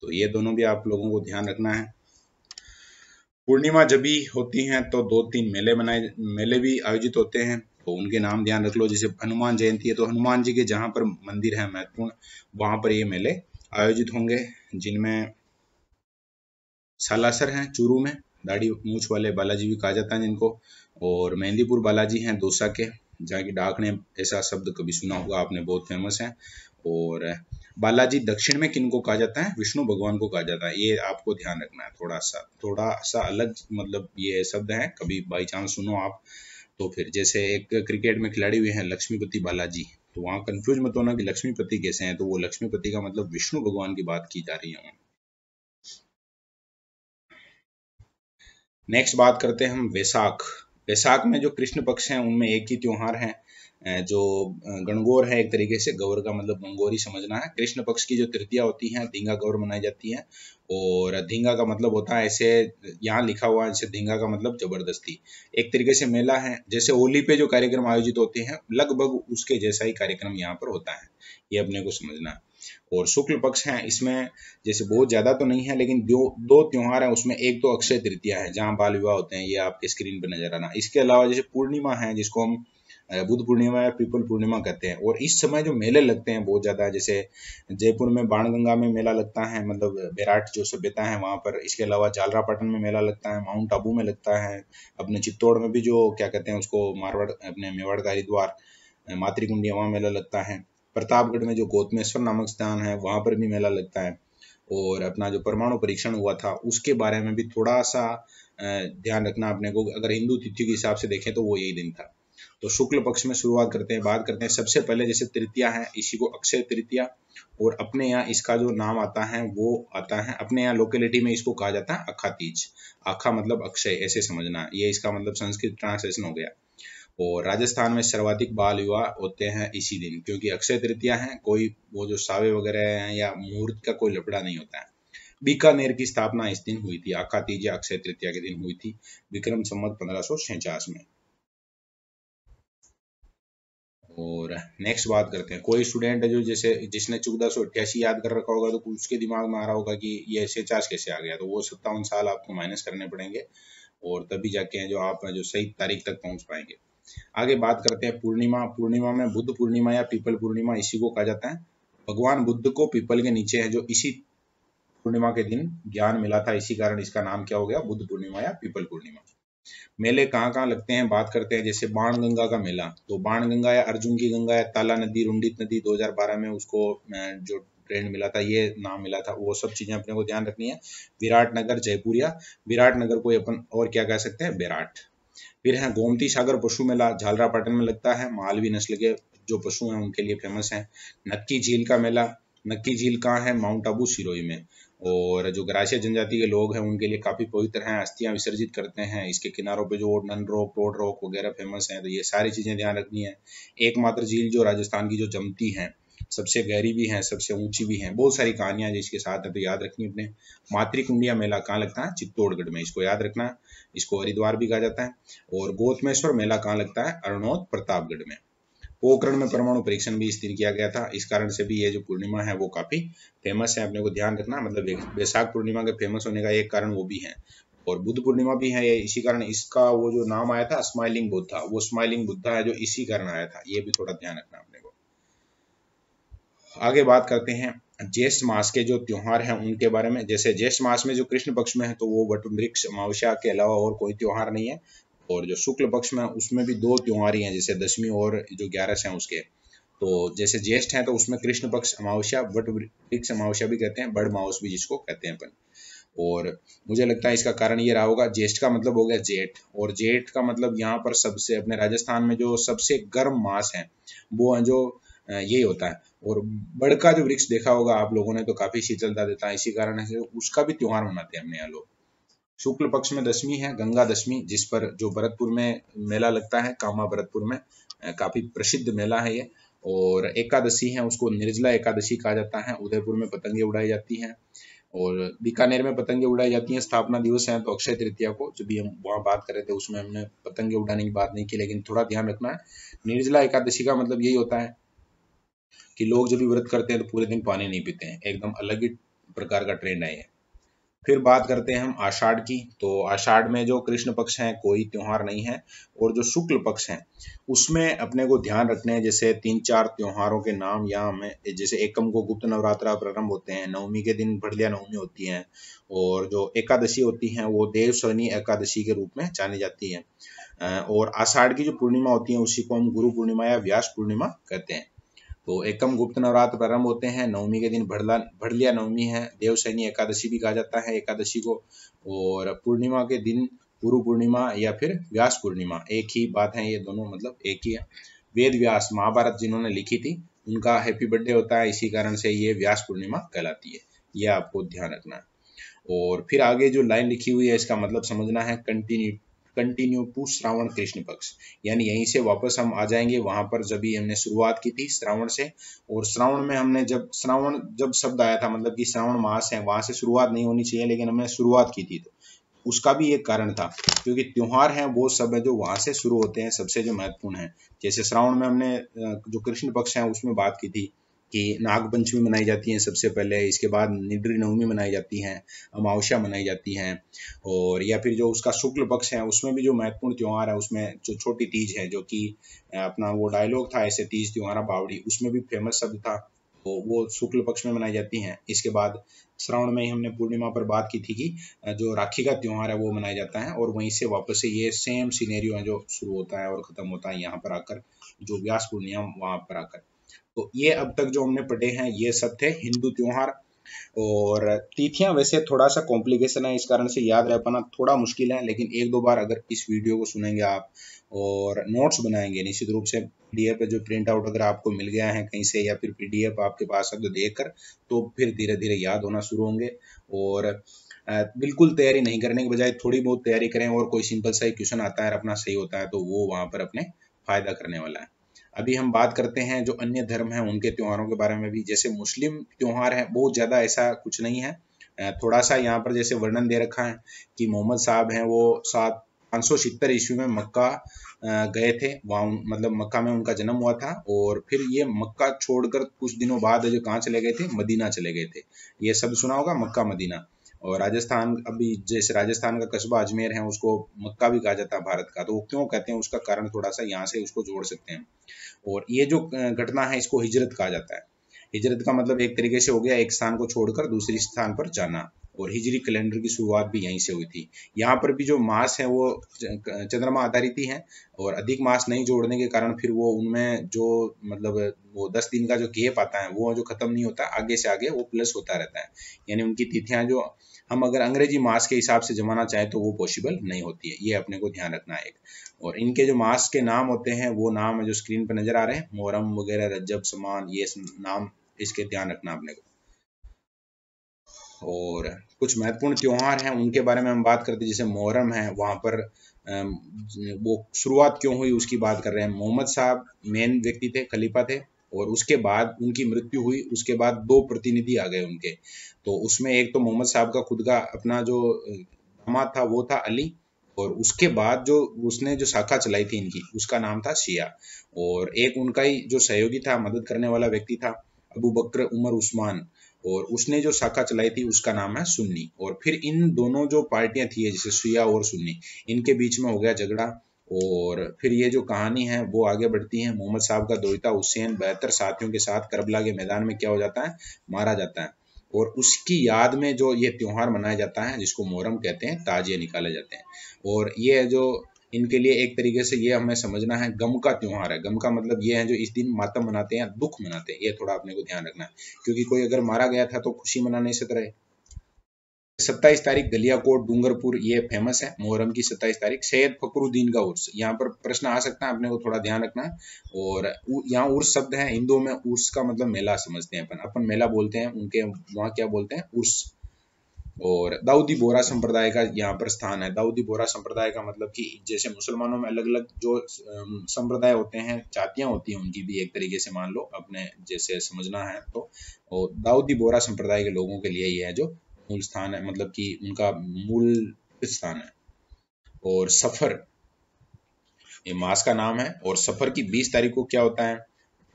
तो ये दोनों भी आप लोगों को ध्यान रखना है पूर्णिमा जब भी होती है तो दो तीन मेले मनाए मेले भी आयोजित होते हैं तो उनके नाम ध्यान रख लो जैसे हनुमान जयंती है तो हनुमान जी के जहां पर मंदिर है महत्वपूर्ण वहां पर ये मेले आयोजित होंगे जिनमें सालासर है चूरू में दाढ़ी मूछ वाले बालाजी भी कहा जाता है जिनको और मेहंदीपुर बालाजी हैं दोसा के जहाँ की डाक ने ऐसा शब्द कभी सुना होगा आपने बहुत फेमस है और बालाजी दक्षिण में किन को कहा जाता है विष्णु भगवान को कहा जाता है ये आपको ध्यान रखना है थोड़ा सा थोड़ा सा अलग मतलब ये शब्द है कभी बाई चांस सुनो आप तो फिर जैसे एक क्रिकेट में खिलाड़ी हुए हैं लक्ष्मीपति बालाजी तो वहाँ कंफ्यूज मत होना कि लक्ष्मीपति कैसे हैं तो वो लक्ष्मीपति का मतलब विष्णु भगवान की बात की जा रही है नेक्स्ट बात करते हैं हम वैसाख बैसाख में जो कृष्ण पक्ष है उनमें एक ही त्यौहार है जो गणगौर है एक तरीके से गौर का मतलब गंगोरी समझना है कृष्ण पक्ष की जो तृतीया होती है धींगा गौर मनाई जाती है और धींगा का मतलब होता है ऐसे यहाँ लिखा हुआ है जैसे धींगा का मतलब जबरदस्ती एक तरीके से मेला है जैसे होली पे जो कार्यक्रम आयोजित होते हैं लगभग उसके जैसा ही कार्यक्रम यहाँ पर होता है ये अपने को समझना है और शुक्ल पक्ष है इसमें जैसे बहुत ज़्यादा तो नहीं है लेकिन दो दो त्यौहार हैं उसमें एक तो अक्षय तृतीया है जहाँ बाल विवाह होते हैं ये आपके स्क्रीन पर नजर आना इसके अलावा जैसे पूर्णिमा है जिसको हम बुद्ध पूर्णिमा या पीपल पूर्णिमा कहते हैं और इस समय जो मेले लगते हैं बहुत ज़्यादा जैसे जयपुर में बाणगंगा में मेला लगता है मतलब बेराट जो सभ्यता है वहाँ पर इसके अलावा जालरापाटन में मेला लगता है माउंट आबू में लगता है अपने चित्तौड़ में भी जो क्या कहते हैं उसको मारवाड़ अपने मेवाड़ का हरिद्वार मातृकुंडिया वहाँ मेला लगता है प्रतापगढ़ में जो गौतमेश्वर नामक स्थान है वहां पर भी मेला लगता है और अपना जो परमाणु परीक्षण हुआ था उसके बारे में भी थोड़ा सा ध्यान रखना अपने को अगर हिंदू तिथि के हिसाब से देखें तो वो यही दिन था तो शुक्ल पक्ष में शुरुआत करते हैं बात करते हैं सबसे पहले जैसे तृतीया है इसी को अक्षय तृतीया और अपने यहाँ इसका जो नाम आता है वो आता है अपने यहाँ लोकेलिटी में इसको कहा जाता है अखा तीज आखा मतलब अक्षय ऐसे समझना ये इसका मतलब संस्कृत ट्रांसलेशन हो गया और राजस्थान में सर्वाधिक बाल विवाह होते हैं इसी दिन क्योंकि अक्षय तृतीया है कोई वो जो सावे वगैरह है या मुहूर्त का कोई लपड़ा नहीं होता है बीकानेर की स्थापना इस दिन हुई थी आखा तीजा अक्षय तृतीया के दिन हुई थी विक्रम संवत पंद्रह में और नेक्स्ट बात करते हैं कोई स्टूडेंट है जो जैसे जिसने चौदह सौ अट्ठासी याद कर रखा होगा तो उसके दिमाग में आ रहा होगा कि ये सेचार्ज कैसे आ गया तो वो सत्तावन साल आपको माइनस करने पड़ेंगे और तभी जाके जो आप जो सही तारीख तक पहुंच पाएंगे आगे बात करते हैं पूर्णिमा पूर्णिमा में बुद्ध पूर्णिमा या पीपल पूर्णिमा इसी को कहा जाता है भगवान बुद्ध को पीपल के नीचे है जो इसी पूर्णिमा के दिन ज्ञान मिला था इसी कारण इसका नाम क्या हो गया बुद्ध पूर्णिमा या पीपल पूर्णिमा मेले कहाँ कहाँ लगते हैं बात करते हैं जैसे बाण गंगा का मेला तो बाण गंगा या अर्जुन की गंगा या ताला नदी रुंडित नदी 2012 में उसको जो ट्रेंड मिला था ये नाम मिला था वो सब चीजें अपने को ध्यान रखनी है विराट नगर जयपुरिया विराट नगर को अपन और क्या कह सकते हैं विराट फिर है गोमती सागर पशु मेला झालरापाटन में लगता है मालवी नस्ल के जो पशु हैं उनके लिए फेमस है नक्की झील का मेला नक्की झील कहाँ है माउंट आबू सिरोई में और जो ग्रासिया जनजाति के लोग हैं उनके लिए काफ़ी पवित्र हैं अस्थियां विसर्जित करते हैं इसके किनारों पे जो नन रोक टोड रोक वगैरह फेमस हैं तो ये सारी चीज़ें ध्यान रखनी है एकमात्र झील जो राजस्थान की जो जमती है सबसे गहरी भी है सबसे ऊंची भी है बहुत सारी कहानियां जिसके साथ है तो याद रखनी अपने मातृ कुंडिया मेला कहाँ लगता है चित्तौड़गढ़ में इसको याद रखना है इसको हरिद्वार भी कहा जाता है और गोतमेश्वर मेला कहाँ लगता है अरुणोद प्रतापगढ़ में पोखरण में परमाणु परीक्षण भी स्थिर किया गया था इस कारण से भी ये जो पूर्णिमा है वो काफी फेमस है अपने को ध्यान रखना मतलब वैशाख पूर्णिमा के फेमस होने का एक कारण वो भी है और बुद्ध पूर्णिमा भी है इसी कारण इसका वो जो नाम आया था स्माइलिंग बुद्धा वो स्माइलिंग बुद्धा है जो इसी कारण आया था ये भी थोड़ा ध्यान रखना अपने को आगे बात करते हैं ज्येष्ठ मास के जो त्योहार हैं उनके बारे में जैसे ज्येष्ठ मास में जो कृष्ण पक्ष में है तो वो वटवृक्ष अमावस्या के अलावा और कोई त्योहार नहीं है और जो शुक्ल पक्ष में उसमें भी दो त्योहार ही हैं जैसे दशमी और जो ग्यारस हैं उसके तो जैसे ज्येष्ठ हैं तो उसमें कृष्ण पक्ष अमावस्या वट वृक्ष अमावस्या भी कहते हैं बड़ माउस भी जिसको कहते हैं अपन और मुझे लगता है इसका कारण ये रहा होगा ज्येष्ठ का मतलब हो गया जेठ और जेठ का मतलब यहाँ पर सबसे अपने राजस्थान में जो सबसे गर्म मास है वो है जो यही होता है और बड़ का जो वृक्ष देखा होगा आप लोगों ने तो काफी शीतलता देता है इसी कारण है उसका भी त्योहार मनाते हैं हमने यहाँ लोग शुक्ल पक्ष में दशमी है गंगा दशमी जिस पर जो भरतपुर में मेला लगता है कामा भरतपुर में काफी प्रसिद्ध मेला है ये और एकादशी है उसको निर्जला एकादशी कहा जाता है उदयपुर में पतंगे उड़ाई जाती हैं और बीकानेर में पतंगे उड़ाई जाती हैं स्थापना दिवस है तो अक्षय तृतीया को जब भी हम वहाँ बात कर रहे थे उसमें हमने पतंगे उड़ाने की बात नहीं की लेकिन थोड़ा ध्यान रखना है निर्जला एकादशी का मतलब यही होता है कि लोग जब भी व्रत करते हैं तो पूरे दिन पानी नहीं पीते हैं एकदम अलग ही प्रकार का ट्रेंड है है फिर बात करते हैं हम आषाढ़ की तो आषाढ़ में जो कृष्ण पक्ष है कोई त्यौहार नहीं है और जो शुक्ल पक्ष है उसमें अपने को ध्यान रखने हैं जैसे तीन चार त्योहारों के नाम या हमें जैसे एकम को गुप्त नवरात्रा प्रारंभ होते हैं नवमी के दिन भड़लिया नवमी होती है और जो एकादशी होती है वो देव शनि एकादशी के रूप में जानी जाती है और आषाढ़ की जो पूर्णिमा होती है उसी को हम गुरु पूर्णिमा या व्यास पूर्णिमा कहते हैं तो एकम गुप्त नवरात्र प्रारंभ होते हैं नवमी के दिन भड़ला भड़लिया नवमी है देवसैनी एकादशी भी कहा जाता है एकादशी को और पूर्णिमा के दिन गुरु पूर्णिमा या फिर व्यास पूर्णिमा एक ही बात है ये दोनों मतलब एक ही है वेद व्यास महाभारत जिन्होंने लिखी थी उनका हैप्पी बर्थडे होता है इसी कारण से ये व्यास पूर्णिमा कहलाती है ये आपको ध्यान रखना है और फिर आगे जो लाइन लिखी हुई है इसका मतलब समझना है कंटिन्यू कंटिन्यू टू श्रावण कृष्ण पक्ष यानी यहीं से वापस हम आ जाएंगे वहां पर जब ही हमने शुरुआत की थी श्रावण से और श्रावण में हमने जब श्रावण जब शब्द आया था मतलब कि श्रावण मास है वहां से शुरुआत नहीं होनी चाहिए लेकिन हमने शुरुआत की थी तो उसका भी एक कारण था क्योंकि त्योहार है वो सब है जो वहां से शुरू होते हैं सबसे जो महत्वपूर्ण है जैसे श्रावण में हमने जो कृष्ण पक्ष है उसमें बात की थी कि नागपंचमी मनाई जाती है सबसे पहले इसके बाद निड्री नवमी मनाई जाती है अमावस्या मनाई जाती है और या फिर जो उसका शुक्ल पक्ष है उसमें भी जो महत्वपूर्ण त्यौहार है उसमें जो छोटी तीज है जो कि अपना वो डायलॉग था ऐसे तीज त्योहारा बावड़ी उसमें भी फेमस शब्द था तो वो शुक्ल पक्ष में मनाई जाती है इसके बाद श्रावण में ही हमने पूर्णिमा पर बात की थी कि जो राखी का त्यौहार है वो मनाया जाता है और वहीं से वापस से ये सेम सीनेरियो है जो शुरू होता है और ख़त्म होता है यहाँ पर आकर जो व्यास पूर्णिमा वहां पर आकर तो ये अब तक जो हमने पढ़े हैं ये सब थे हिंदू त्योहार और तिथियां वैसे थोड़ा सा कॉम्प्लिकेशन है इस कारण से याद रह पाना थोड़ा मुश्किल है लेकिन एक दो बार अगर इस वीडियो को सुनेंगे आप और नोट्स बनाएंगे निश्चित रूप से पीडीएफ जो प्रिंट आउट अगर आपको मिल गया है कहीं से या फिर पीडीएफ आपके पास अब तो देख कर तो फिर धीरे धीरे याद होना शुरू होंगे और बिल्कुल तैयारी नहीं करने के बजाय थोड़ी बहुत तैयारी करें और कोई सिंपल सा क्वेश्चन आता है अपना सही होता है तो वो वहां पर अपने फायदा करने वाला है अभी हम बात करते हैं जो अन्य धर्म हैं उनके त्योहारों के बारे में भी जैसे मुस्लिम त्यौहार है बहुत ज़्यादा ऐसा कुछ नहीं है थोड़ा सा यहाँ पर जैसे वर्णन दे रखा है कि मोहम्मद साहब हैं वो सात पाँच सौ छिहत्तर ईस्वी में मक्का गए थे वहाँ मतलब मक्का में उनका जन्म हुआ था और फिर ये मक्का छोड़कर कुछ दिनों बाद जो कहाँ चले गए थे मदीना चले गए थे ये सब सुना होगा मक्का मदीना और राजस्थान अभी जैसे राजस्थान का कस्बा अजमेर है उसको मक्का भी कहा जाता है भारत का तो वो क्यों कहते हैं उसका कारण थोड़ा सा यहाँ से उसको जोड़ सकते हैं और ये जो घटना है इसको हिजरत कहा जाता है हिजरत का मतलब एक तरीके से हो गया एक स्थान को छोड़कर दूसरे स्थान पर जाना और हिजरी कैलेंडर की शुरुआत भी यहीं से हुई थी यहाँ पर भी जो मास है वो चंद्रमा आधारित ही है और अधिक मास नहीं जोड़ने के कारण फिर वो उनमें जो मतलब वो दस दिन का जो गेप आता है वो जो खत्म नहीं होता आगे से आगे वो प्लस होता रहता है यानी उनकी तिथियां जो हम अगर अंग्रेजी मास के हिसाब से जमाना चाहें तो वो पॉसिबल नहीं होती है ये अपने को ध्यान रखना है एक और इनके जो मास के नाम होते हैं वो नाम है जो स्क्रीन पर नजर आ रहे हैं मोहरम वगैरह रज्जब समान ये नाम इसके ध्यान रखना अपने को और कुछ महत्वपूर्ण त्यौहार हैं उनके बारे में हम बात करते हैं जैसे मोहरम है वहाँ पर वो शुरुआत क्यों हुई उसकी बात कर रहे हैं मोहम्मद साहब मेन व्यक्ति थे खलीफा थे और उसके बाद उनकी मृत्यु हुई उसके बाद दो प्रतिनिधि आ गए उनके तो उसमें एक तो मोहम्मद साहब का खुद का अपना जो दामाद था वो था अली और उसके बाद जो उसने जो शाखा चलाई थी इनकी उसका नाम था शिया और एक उनका ही जो सहयोगी था मदद करने वाला व्यक्ति था अबू बकर उमर उस्मान और उसने जो शाखा चलाई थी उसका नाम है सुन्नी और फिर इन दोनों जो पार्टियां थी जैसे शिया और सुन्नी इनके बीच में हो गया झगड़ा और फिर ये जो कहानी है वो आगे बढ़ती है मोहम्मद साहब का दोहिता हुसैन बेहतर साथियों के साथ करबला के मैदान में क्या हो जाता है मारा जाता है और उसकी याद में जो ये त्यौहार मनाया जाता है जिसको मोहरम कहते हैं ताजिए निकाले जाते हैं और ये जो इनके लिए एक तरीके से ये हमें समझना है गम का त्यौहार है गम का मतलब ये है जो इस दिन मातम मनाते हैं दुख मनाते हैं ये थोड़ा अपने को ध्यान रखना है क्योंकि कोई अगर मारा गया था तो खुशी मनाने से तरह तो सत्ताईस तारीख गलिया कोट डूंगरपुर ये फेमस है मोहरम की सत्ताईस तारीख सैयद फकरुद्दीन का उर्स यहाँ पर प्रश्न आ सकता है आपने वो थोड़ा ध्यान रखना और यहाँ उर्स शब्द है हिंदुओं में उर्स का मतलब मेला समझते हैं अपन अपन मेला बोलते हैं उनके वहाँ क्या बोलते हैं उर्स और दाऊदी बोरा संप्रदाय का यहाँ पर स्थान है दाऊदी बोरा संप्रदाय का मतलब कि जैसे मुसलमानों में अलग अलग जो संप्रदाय होते हैं जातियां होती हैं उनकी भी एक तरीके से मान लो अपने जैसे समझना है तो और दाऊदी बोरा संप्रदाय के लोगों के लिए ये है जो मूल स्थान है मतलब कि उनका मूल स्थान है और सफर ये मास का नाम है और सफर की 20 तारीख को क्या होता है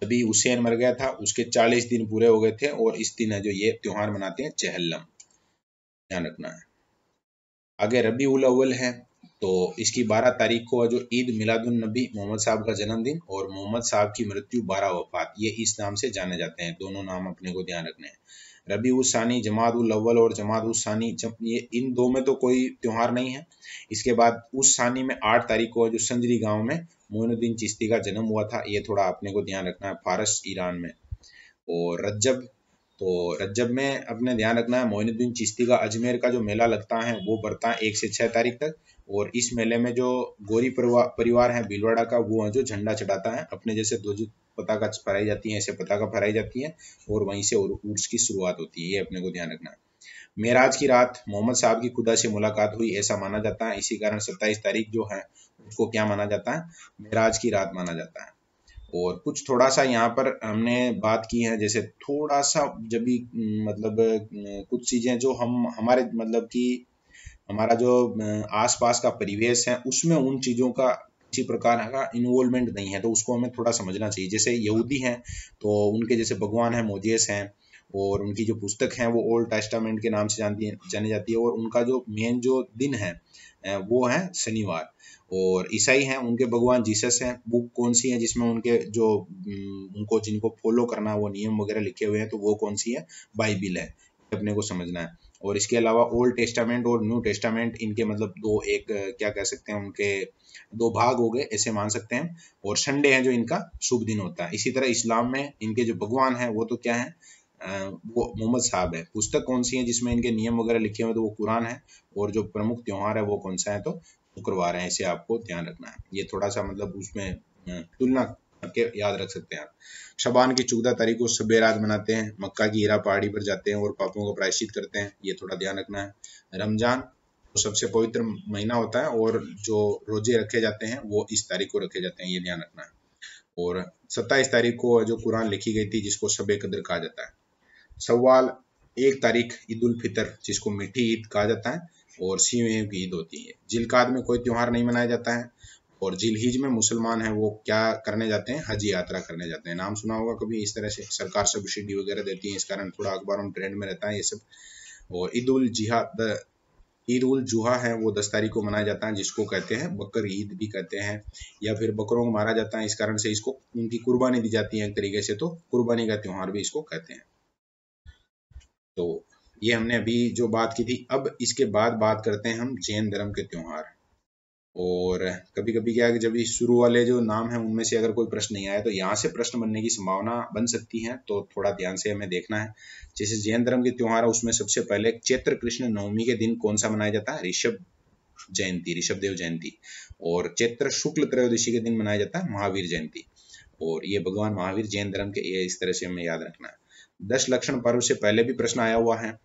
अभी हुसैन मर गया था उसके 40 दिन पूरे हो गए थे और इस दिन है जो ये त्योहार मनाते हैं चहलम ध्यान रखना है आगे रबी उल अवल है तो इसकी 12 तारीख को जो ईद मिलादुल नबी मोहम्मद साहब का जन्मदिन और मोहम्मद साहब की मृत्यु 12 वफात ये इस नाम से जाने जाते हैं दोनों नाम अपने को ध्यान रखने हैं रबी उसानी जमात उल्वल और जमात उसानी जम, ये इन दो में तो कोई त्यौहार नहीं है इसके बाद उस सानी में आठ तारीख को जो संजरी गांव में मोइनुद्दीन चिश्ती का जन्म हुआ था ये थोड़ा अपने को ध्यान रखना है फारस ईरान में और रज्जब तो रज्जब में अपने ध्यान रखना है मोइनुद्दीन चिश्ती का अजमेर का जो मेला लगता है वो बढ़ता है एक से छः तारीख तक और इस मेले में जो गोरी परिवार है भीलवाड़ा का वो है जो झंडा चढ़ाता है अपने जैसे पताका फहराई जाती है ऐसे पताका फहराई जाती है और वहीं से उर्स की शुरुआत होती है ये अपने को ध्यान रखना है मेराज की रात मोहम्मद साहब की खुदा से मुलाकात हुई ऐसा माना जाता है इसी कारण सत्ताईस तारीख जो है उसको क्या माना जाता है मेराज की रात माना जाता है और कुछ थोड़ा सा यहाँ पर हमने बात की है जैसे थोड़ा सा जब भी मतलब कुछ चीज़ें जो हम हमारे मतलब कि हमारा जो आसपास का परिवेश है उसमें उन चीज़ों का किसी प्रकार का इन्वॉल्वमेंट नहीं है तो उसको हमें थोड़ा समझना चाहिए जैसे यहूदी हैं तो उनके जैसे भगवान हैं मोजेस हैं और उनकी जो पुस्तक है वो ओल्ड टेस्टामेंट के नाम से जानती है जानी जाती है और उनका जो मेन जो दिन है वो है शनिवार और ईसाई हैं उनके भगवान जीसस हैं बुक कौन सी है जिसमें उनके जो उनको जिनको फॉलो करना वो नियम वगैरह लिखे हुए हैं तो वो कौन सी है बाइबिल है अपने को समझना है और इसके अलावा ओल्ड टेस्टामेंट और न्यू टेस्टामेंट इनके मतलब दो एक क्या कह सकते हैं उनके दो भाग हो गए ऐसे मान सकते हैं और संडे है जो इनका शुभ दिन होता है इसी तरह इस्लाम में इनके जो भगवान है वो तो क्या है वो मोहम्मद साहब है पुस्तक कौन सी है जिसमें इनके नियम वगैरह लिखे हुए तो वो कुरान है और जो प्रमुख त्यौहार है वो कौन सा है तो शुक्रवार है इसे आपको ध्यान रखना है ये थोड़ा सा मतलब उसमें तुलना करके याद रख सकते हैं आप शबान की चौदह तारीख को सुबह रात मनाते हैं मक्का की हीरा पहाड़ी पर जाते हैं और पापों को प्रायश्चित करते हैं ये थोड़ा ध्यान रखना है रमजान सबसे पवित्र महीना होता है और जो रोजे रखे जाते हैं वो इस तारीख को रखे जाते हैं ये ध्यान रखना है और सत्ताईस तारीख को जो कुरान लिखी गई थी जिसको शब कदर कहा जाता है सवाल एक तारीख ईद उल फितर जिसको मीठी ईद कहा जाता है और सीवे की ईद होती है जिलकाद में कोई त्यौहार नहीं मनाया जाता है और जिलहिज में मुसलमान है वो क्या करने जाते हैं हज यात्रा करने जाते हैं नाम सुना होगा कभी इस तरह से सरकार सब्सिडी वगैरह देती है इस कारण थोड़ा अखबारों में ट्रेंड में रहता है ये सब और ईद उल जिहा ईद उल जुहा है वो दस तारीख को मनाया जाता है जिसको कहते हैं बकर ईद भी कहते हैं या फिर बकरों को मारा जाता है इस कारण से इसको उनकी कुर्बानी दी जाती है एक तरीके से तो कुर्बानी का त्यौहार भी इसको कहते हैं तो ये हमने अभी जो बात की थी अब इसके बाद बात करते हैं हम जैन धर्म के त्यौहार और कभी कभी क्या है जब ये शुरू वाले जो नाम है उनमें से अगर कोई प्रश्न नहीं आया तो यहाँ से प्रश्न बनने की संभावना बन सकती है तो थोड़ा ध्यान से हमें देखना है जैसे जैन धर्म के त्यौहार है उसमें सबसे पहले चैत्र कृष्ण नवमी के दिन कौन सा मनाया जाता है ऋषभ जयंती ऋषभ देव जयंती और चैत्र शुक्ल त्रयोदशी के दिन मनाया जाता है महावीर जयंती और ये भगवान महावीर जैन धर्म के ये इस तरह से हमें याद रखना है दस लक्षण पर्व से पहले भी प्रश्न आया हुआ है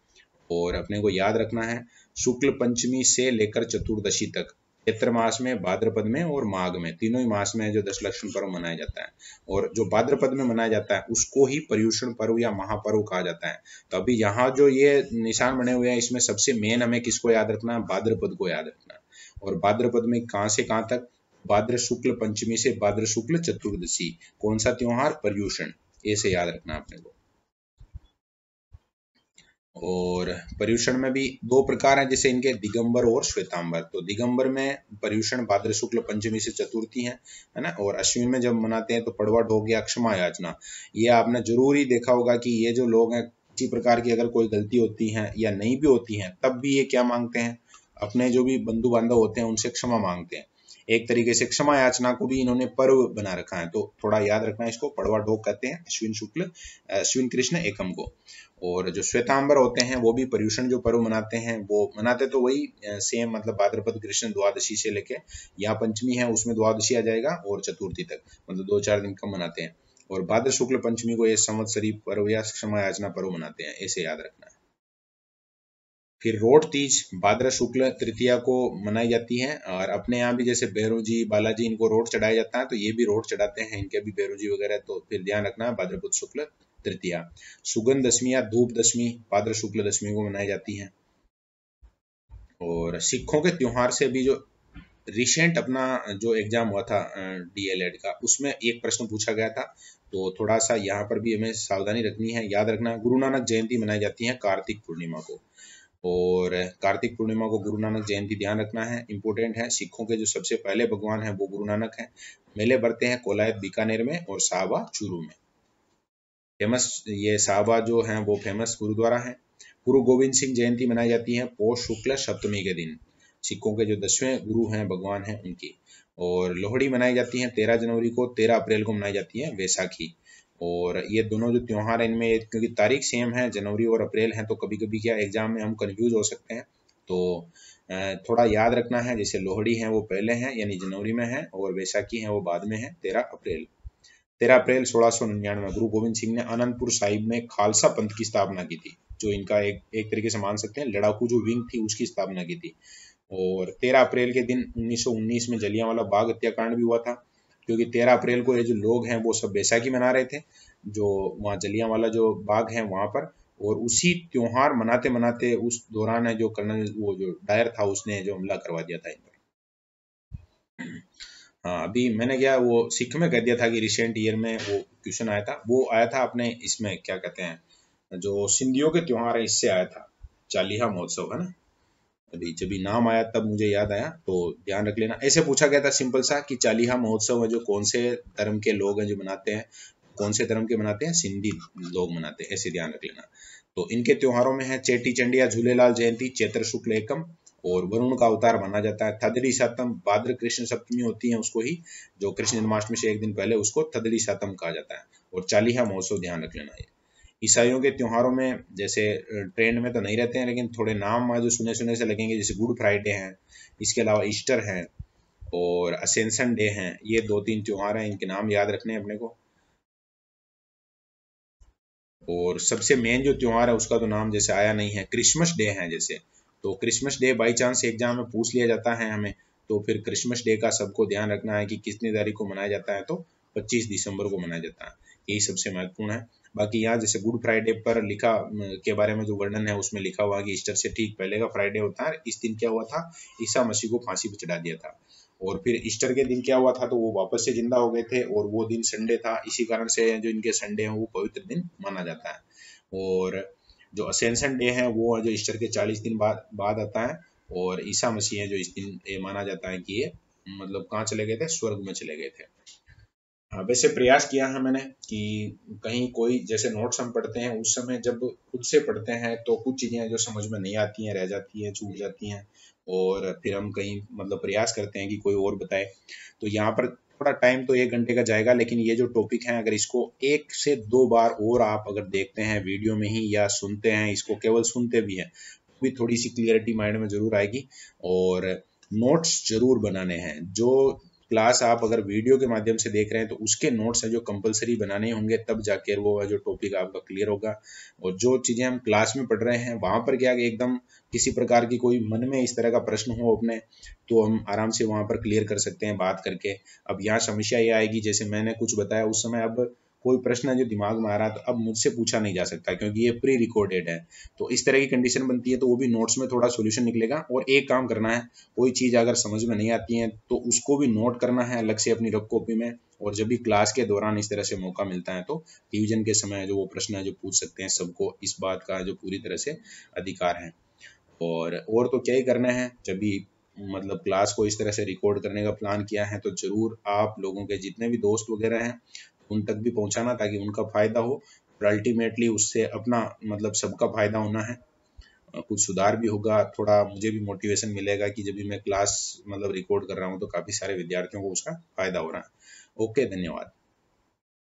और अपने को याद रखना है शुक्ल पंचमी से लेकर चतुर्दशी तक चैत्र मास में भाद्रपद में और माघ में तीनों ही मास में जो दस लक्षण पर्व मनाया जाता है और जो भाद्रपद में मनाया जाता है उसको ही पर्यूषण पर्व या महापर्व कहा जाता है तो अभी यहाँ जो ये निशान बने हुए हैं इसमें सबसे मेन हमें किसको याद रखना है भाद्रपद को याद रखना और भाद्रपद में कहाँ से कहाँ तक भाद्र शुक्ल पंचमी से भाद्र शुक्ल चतुर्दशी कौन सा त्योहार पर्यूषण ऐसे याद रखना अपने को और पर्यूषण में भी दो प्रकार हैं जैसे इनके दिगंबर और श्वेतांबर तो दिगंबर में पर्यूषण भाद्र शुक्ल पंचमी से चतुर्थी है है ना और अश्विन में जब मनाते हैं तो पड़वा ढोक या क्षमा याचना ये आपने जरूर ही देखा होगा कि ये जो लोग हैं किसी प्रकार की अगर कोई गलती होती है या नहीं भी होती है तब भी ये क्या मांगते हैं अपने जो भी बंधु बांधव होते हैं उनसे क्षमा मांगते हैं एक तरीके से क्षमा याचना को भी इन्होंने पर्व बना रखा है तो थोड़ा याद रखना इसको पड़वा ढोक कहते हैं अश्विन शुक्ल अश्विन कृष्ण एकम को और जो श्वेतांबर होते हैं वो भी पर्यूषण जो पर्व मनाते हैं वो मनाते तो वही सेम मतलब भाद्रपद कृष्ण द्वादशी से लेके यहाँ पंचमी है उसमें द्वादशी आ जाएगा और चतुर्थी तक मतलब दो चार दिन कम मनाते हैं और भाद्र शुक्ल पंचमी को ये संवत्सरी पर्व या क्षमा याचना पर्व मनाते हैं ऐसे याद रखना है फिर रोड तीज भाद्र शुक्ल तृतीया को मनाई जाती है और अपने यहाँ भी जैसे जी बालाजी इनको रोड चढ़ाया जाता है तो ये भी रोड चढ़ाते हैं इनके भी जी वगैरह तो फिर ध्यान रखना है भाद्रपुत शुक्ल तृतीया सुगंध दशमी या धूप दशमी भाद्र शुक्ल दशमी को मनाई जाती है और सिखों के त्योहार से भी जो रिसेंट अपना जो एग्जाम हुआ था डीएलएड का उसमें एक प्रश्न पूछा गया था तो थोड़ा सा यहाँ पर भी हमें सावधानी रखनी है याद रखना गुरु नानक जयंती मनाई जाती है कार्तिक पूर्णिमा को और कार्तिक पूर्णिमा को गुरु नानक जयंती ध्यान रखना है इंपोर्टेंट है सिखों के जो सबसे पहले भगवान है वो गुरु नानक है मेले बढ़ते हैं कोलायत बीकानेर में और साहबा चूरू में फेमस ये साहबा जो है वो फेमस गुरुद्वारा है गुरु गोविंद सिंह जयंती मनाई जाती है पौष शुक्ल सप्तमी के दिन सिखों के जो दसवें गुरु हैं भगवान हैं उनकी और लोहड़ी मनाई जाती है तेरह जनवरी को तेरह अप्रैल को मनाई जाती है वैसाखी और ये दोनों जो त्यौहार हैं इनमें क्योंकि तारीख सेम है जनवरी और अप्रैल है तो कभी कभी क्या एग्ज़ाम में हम कन्फ्यूज हो सकते हैं तो थोड़ा याद रखना है जैसे लोहड़ी है वो पहले है यानी जनवरी में है और वैसाखी है वो बाद में है तेरह अप्रैल तेरह अप्रैल सोलह सौ निन्यानवे गुरु गोविंद सिंह ने आनंदपुर साहिब में खालसा पंथ की स्थापना की थी जो इनका एक एक तरीके से मान सकते हैं लड़ाकू जो विंग थी उसकी स्थापना की थी और तेरह अप्रैल के दिन 1919 में जलियांवाला बाग हत्याकांड भी हुआ था क्योंकि तेरह अप्रैल को ये जो लोग हैं वो सब बैसाखी मना रहे थे जो वहाँ जलिया वाला जो बाग है वहाँ पर और उसी त्यौहार मनाते मनाते उस दौरान है जो कर्नल वो जो डायर था उसने जो हमला करवा दिया था इन पर हाँ अभी मैंने क्या वो सिख में कह दिया था कि रिसेंट ईयर में वो क्वेश्चन आया था वो आया था अपने इसमें क्या कहते हैं जो सिंधियों के त्यौहार है इससे आया था चालीहा महोत्सव है ना अभी जब भी नाम आया तब मुझे याद आया तो ध्यान रख लेना ऐसे पूछा गया था सिंपल सा कि चालीहा महोत्सव है जो कौन से धर्म के लोग हैं जो मनाते हैं कौन से धर्म के मनाते हैं सिंधी लोग मनाते हैं ऐसे ध्यान रख लेना तो इनके त्योहारों में है चेटी चंडिया झूलेलाल जयंती चैत्र शुक्ल एकम और वरुण का अवतार माना जाता है थदड़ी सातम भाद्र कृष्ण सप्तमी होती है उसको ही जो कृष्ण जन्माष्टमी से एक दिन पहले उसको थदड़ी सातम कहा जाता है और चालीहा महोत्सव ध्यान रख लेना है ईसाइयों के त्योहारों में जैसे ट्रेंड में तो नहीं रहते हैं लेकिन थोड़े नाम जो सुने सुने से लगेंगे जैसे गुड फ्राइडे हैं इसके अलावा ईस्टर हैं और असेंसन डे हैं ये दो तीन त्यौहार हैं इनके नाम याद रखने हैं अपने को और सबसे मेन जो त्यौहार है उसका तो नाम जैसे आया नहीं है क्रिसमस डे है जैसे तो Christmas day by chance exam में पूछ लिया जाता है हमें तो फिर क्रिसमस डे का सबको ध्यान रखना है कि कितनी तारीख को मनाया जाता है तो 25 दिसंबर को मनाया जाता है यही सबसे महत्वपूर्ण है बाकी यहाँ जैसे गुड फ्राइडे पर लिखा के बारे में जो वर्णन है उसमें लिखा हुआ कि ईस्टर से ठीक पहले का फ्राइडे होता है इस दिन क्या हुआ था ईसा मसीह को फांसी पर चढ़ा दिया था और फिर ईस्टर के दिन क्या हुआ था तो वो वापस से जिंदा हो गए थे और वो दिन संडे था इसी कारण से जो इनके संडे हैं वो पवित्र दिन माना जाता है और जो असेंसन डे है वो जो ईस्टर के चालीस दिन बाद बाद आता है और ईसा मसीह है जो इस दिन ये माना जाता है कि ये मतलब कहाँ चले गए थे स्वर्ग में चले गए थे हाँ, वैसे प्रयास किया है मैंने कि कहीं कोई जैसे नोट्स हम पढ़ते हैं उस समय जब खुद से पढ़ते हैं तो कुछ चीज़ें जो समझ में नहीं आती हैं रह जाती हैं छूट जाती हैं और फिर हम कहीं मतलब प्रयास करते हैं कि कोई और बताए तो यहाँ पर थोड़ा टाइम तो एक घंटे का जाएगा लेकिन ये जो टॉपिक है अगर इसको एक से दो बार और आप अगर देखते हैं वीडियो में ही या सुनते हैं इसको केवल सुनते भी हैं तो भी थोड़ी सी क्लियरिटी माइंड में ज़रूर आएगी और नोट्स जरूर बनाने हैं जो क्लास आप अगर वीडियो के माध्यम से देख रहे हैं तो उसके नोट्स हैं जो कंपलसरी बनाने होंगे तब जाके वो जो टॉपिक आपका क्लियर होगा और जो चीज़ें हम क्लास में पढ़ रहे हैं वहां पर क्या एकदम किसी प्रकार की कोई मन में इस तरह का प्रश्न हो अपने तो हम आराम से वहां पर क्लियर कर सकते हैं बात करके अब यहाँ समस्या ये आएगी जैसे मैंने कुछ बताया उस समय अब कोई प्रश्न जो दिमाग में आ रहा है तो अब मुझसे पूछा नहीं जा सकता क्योंकि ये प्री रिकॉर्डेड है तो इस तरह की कंडीशन बनती है तो वो भी नोट्स में थोड़ा सोल्यूशन निकलेगा और एक काम करना है कोई चीज़ अगर समझ में नहीं आती है तो उसको भी नोट करना है अलग से अपनी रफ कॉपी में और जब भी क्लास के दौरान इस तरह से मौका मिलता है तो रिविजन के समय जो वो प्रश्न है जो पूछ सकते हैं सबको इस बात का जो पूरी तरह से अधिकार है और और तो क्या ही करना है जब भी मतलब क्लास को इस तरह से रिकॉर्ड करने का प्लान किया है तो ज़रूर आप लोगों के जितने भी दोस्त वगैरह हैं उन तक भी पहुंचाना ताकि उनका फायदा हो और अल्टीमेटली उससे अपना मतलब सबका फायदा होना है कुछ सुधार भी होगा थोड़ा मुझे भी मोटिवेशन मिलेगा कि जब भी मैं क्लास मतलब रिकॉर्ड कर रहा हूँ तो काफ़ी सारे विद्यार्थियों को उसका फायदा हो रहा है ओके धन्यवाद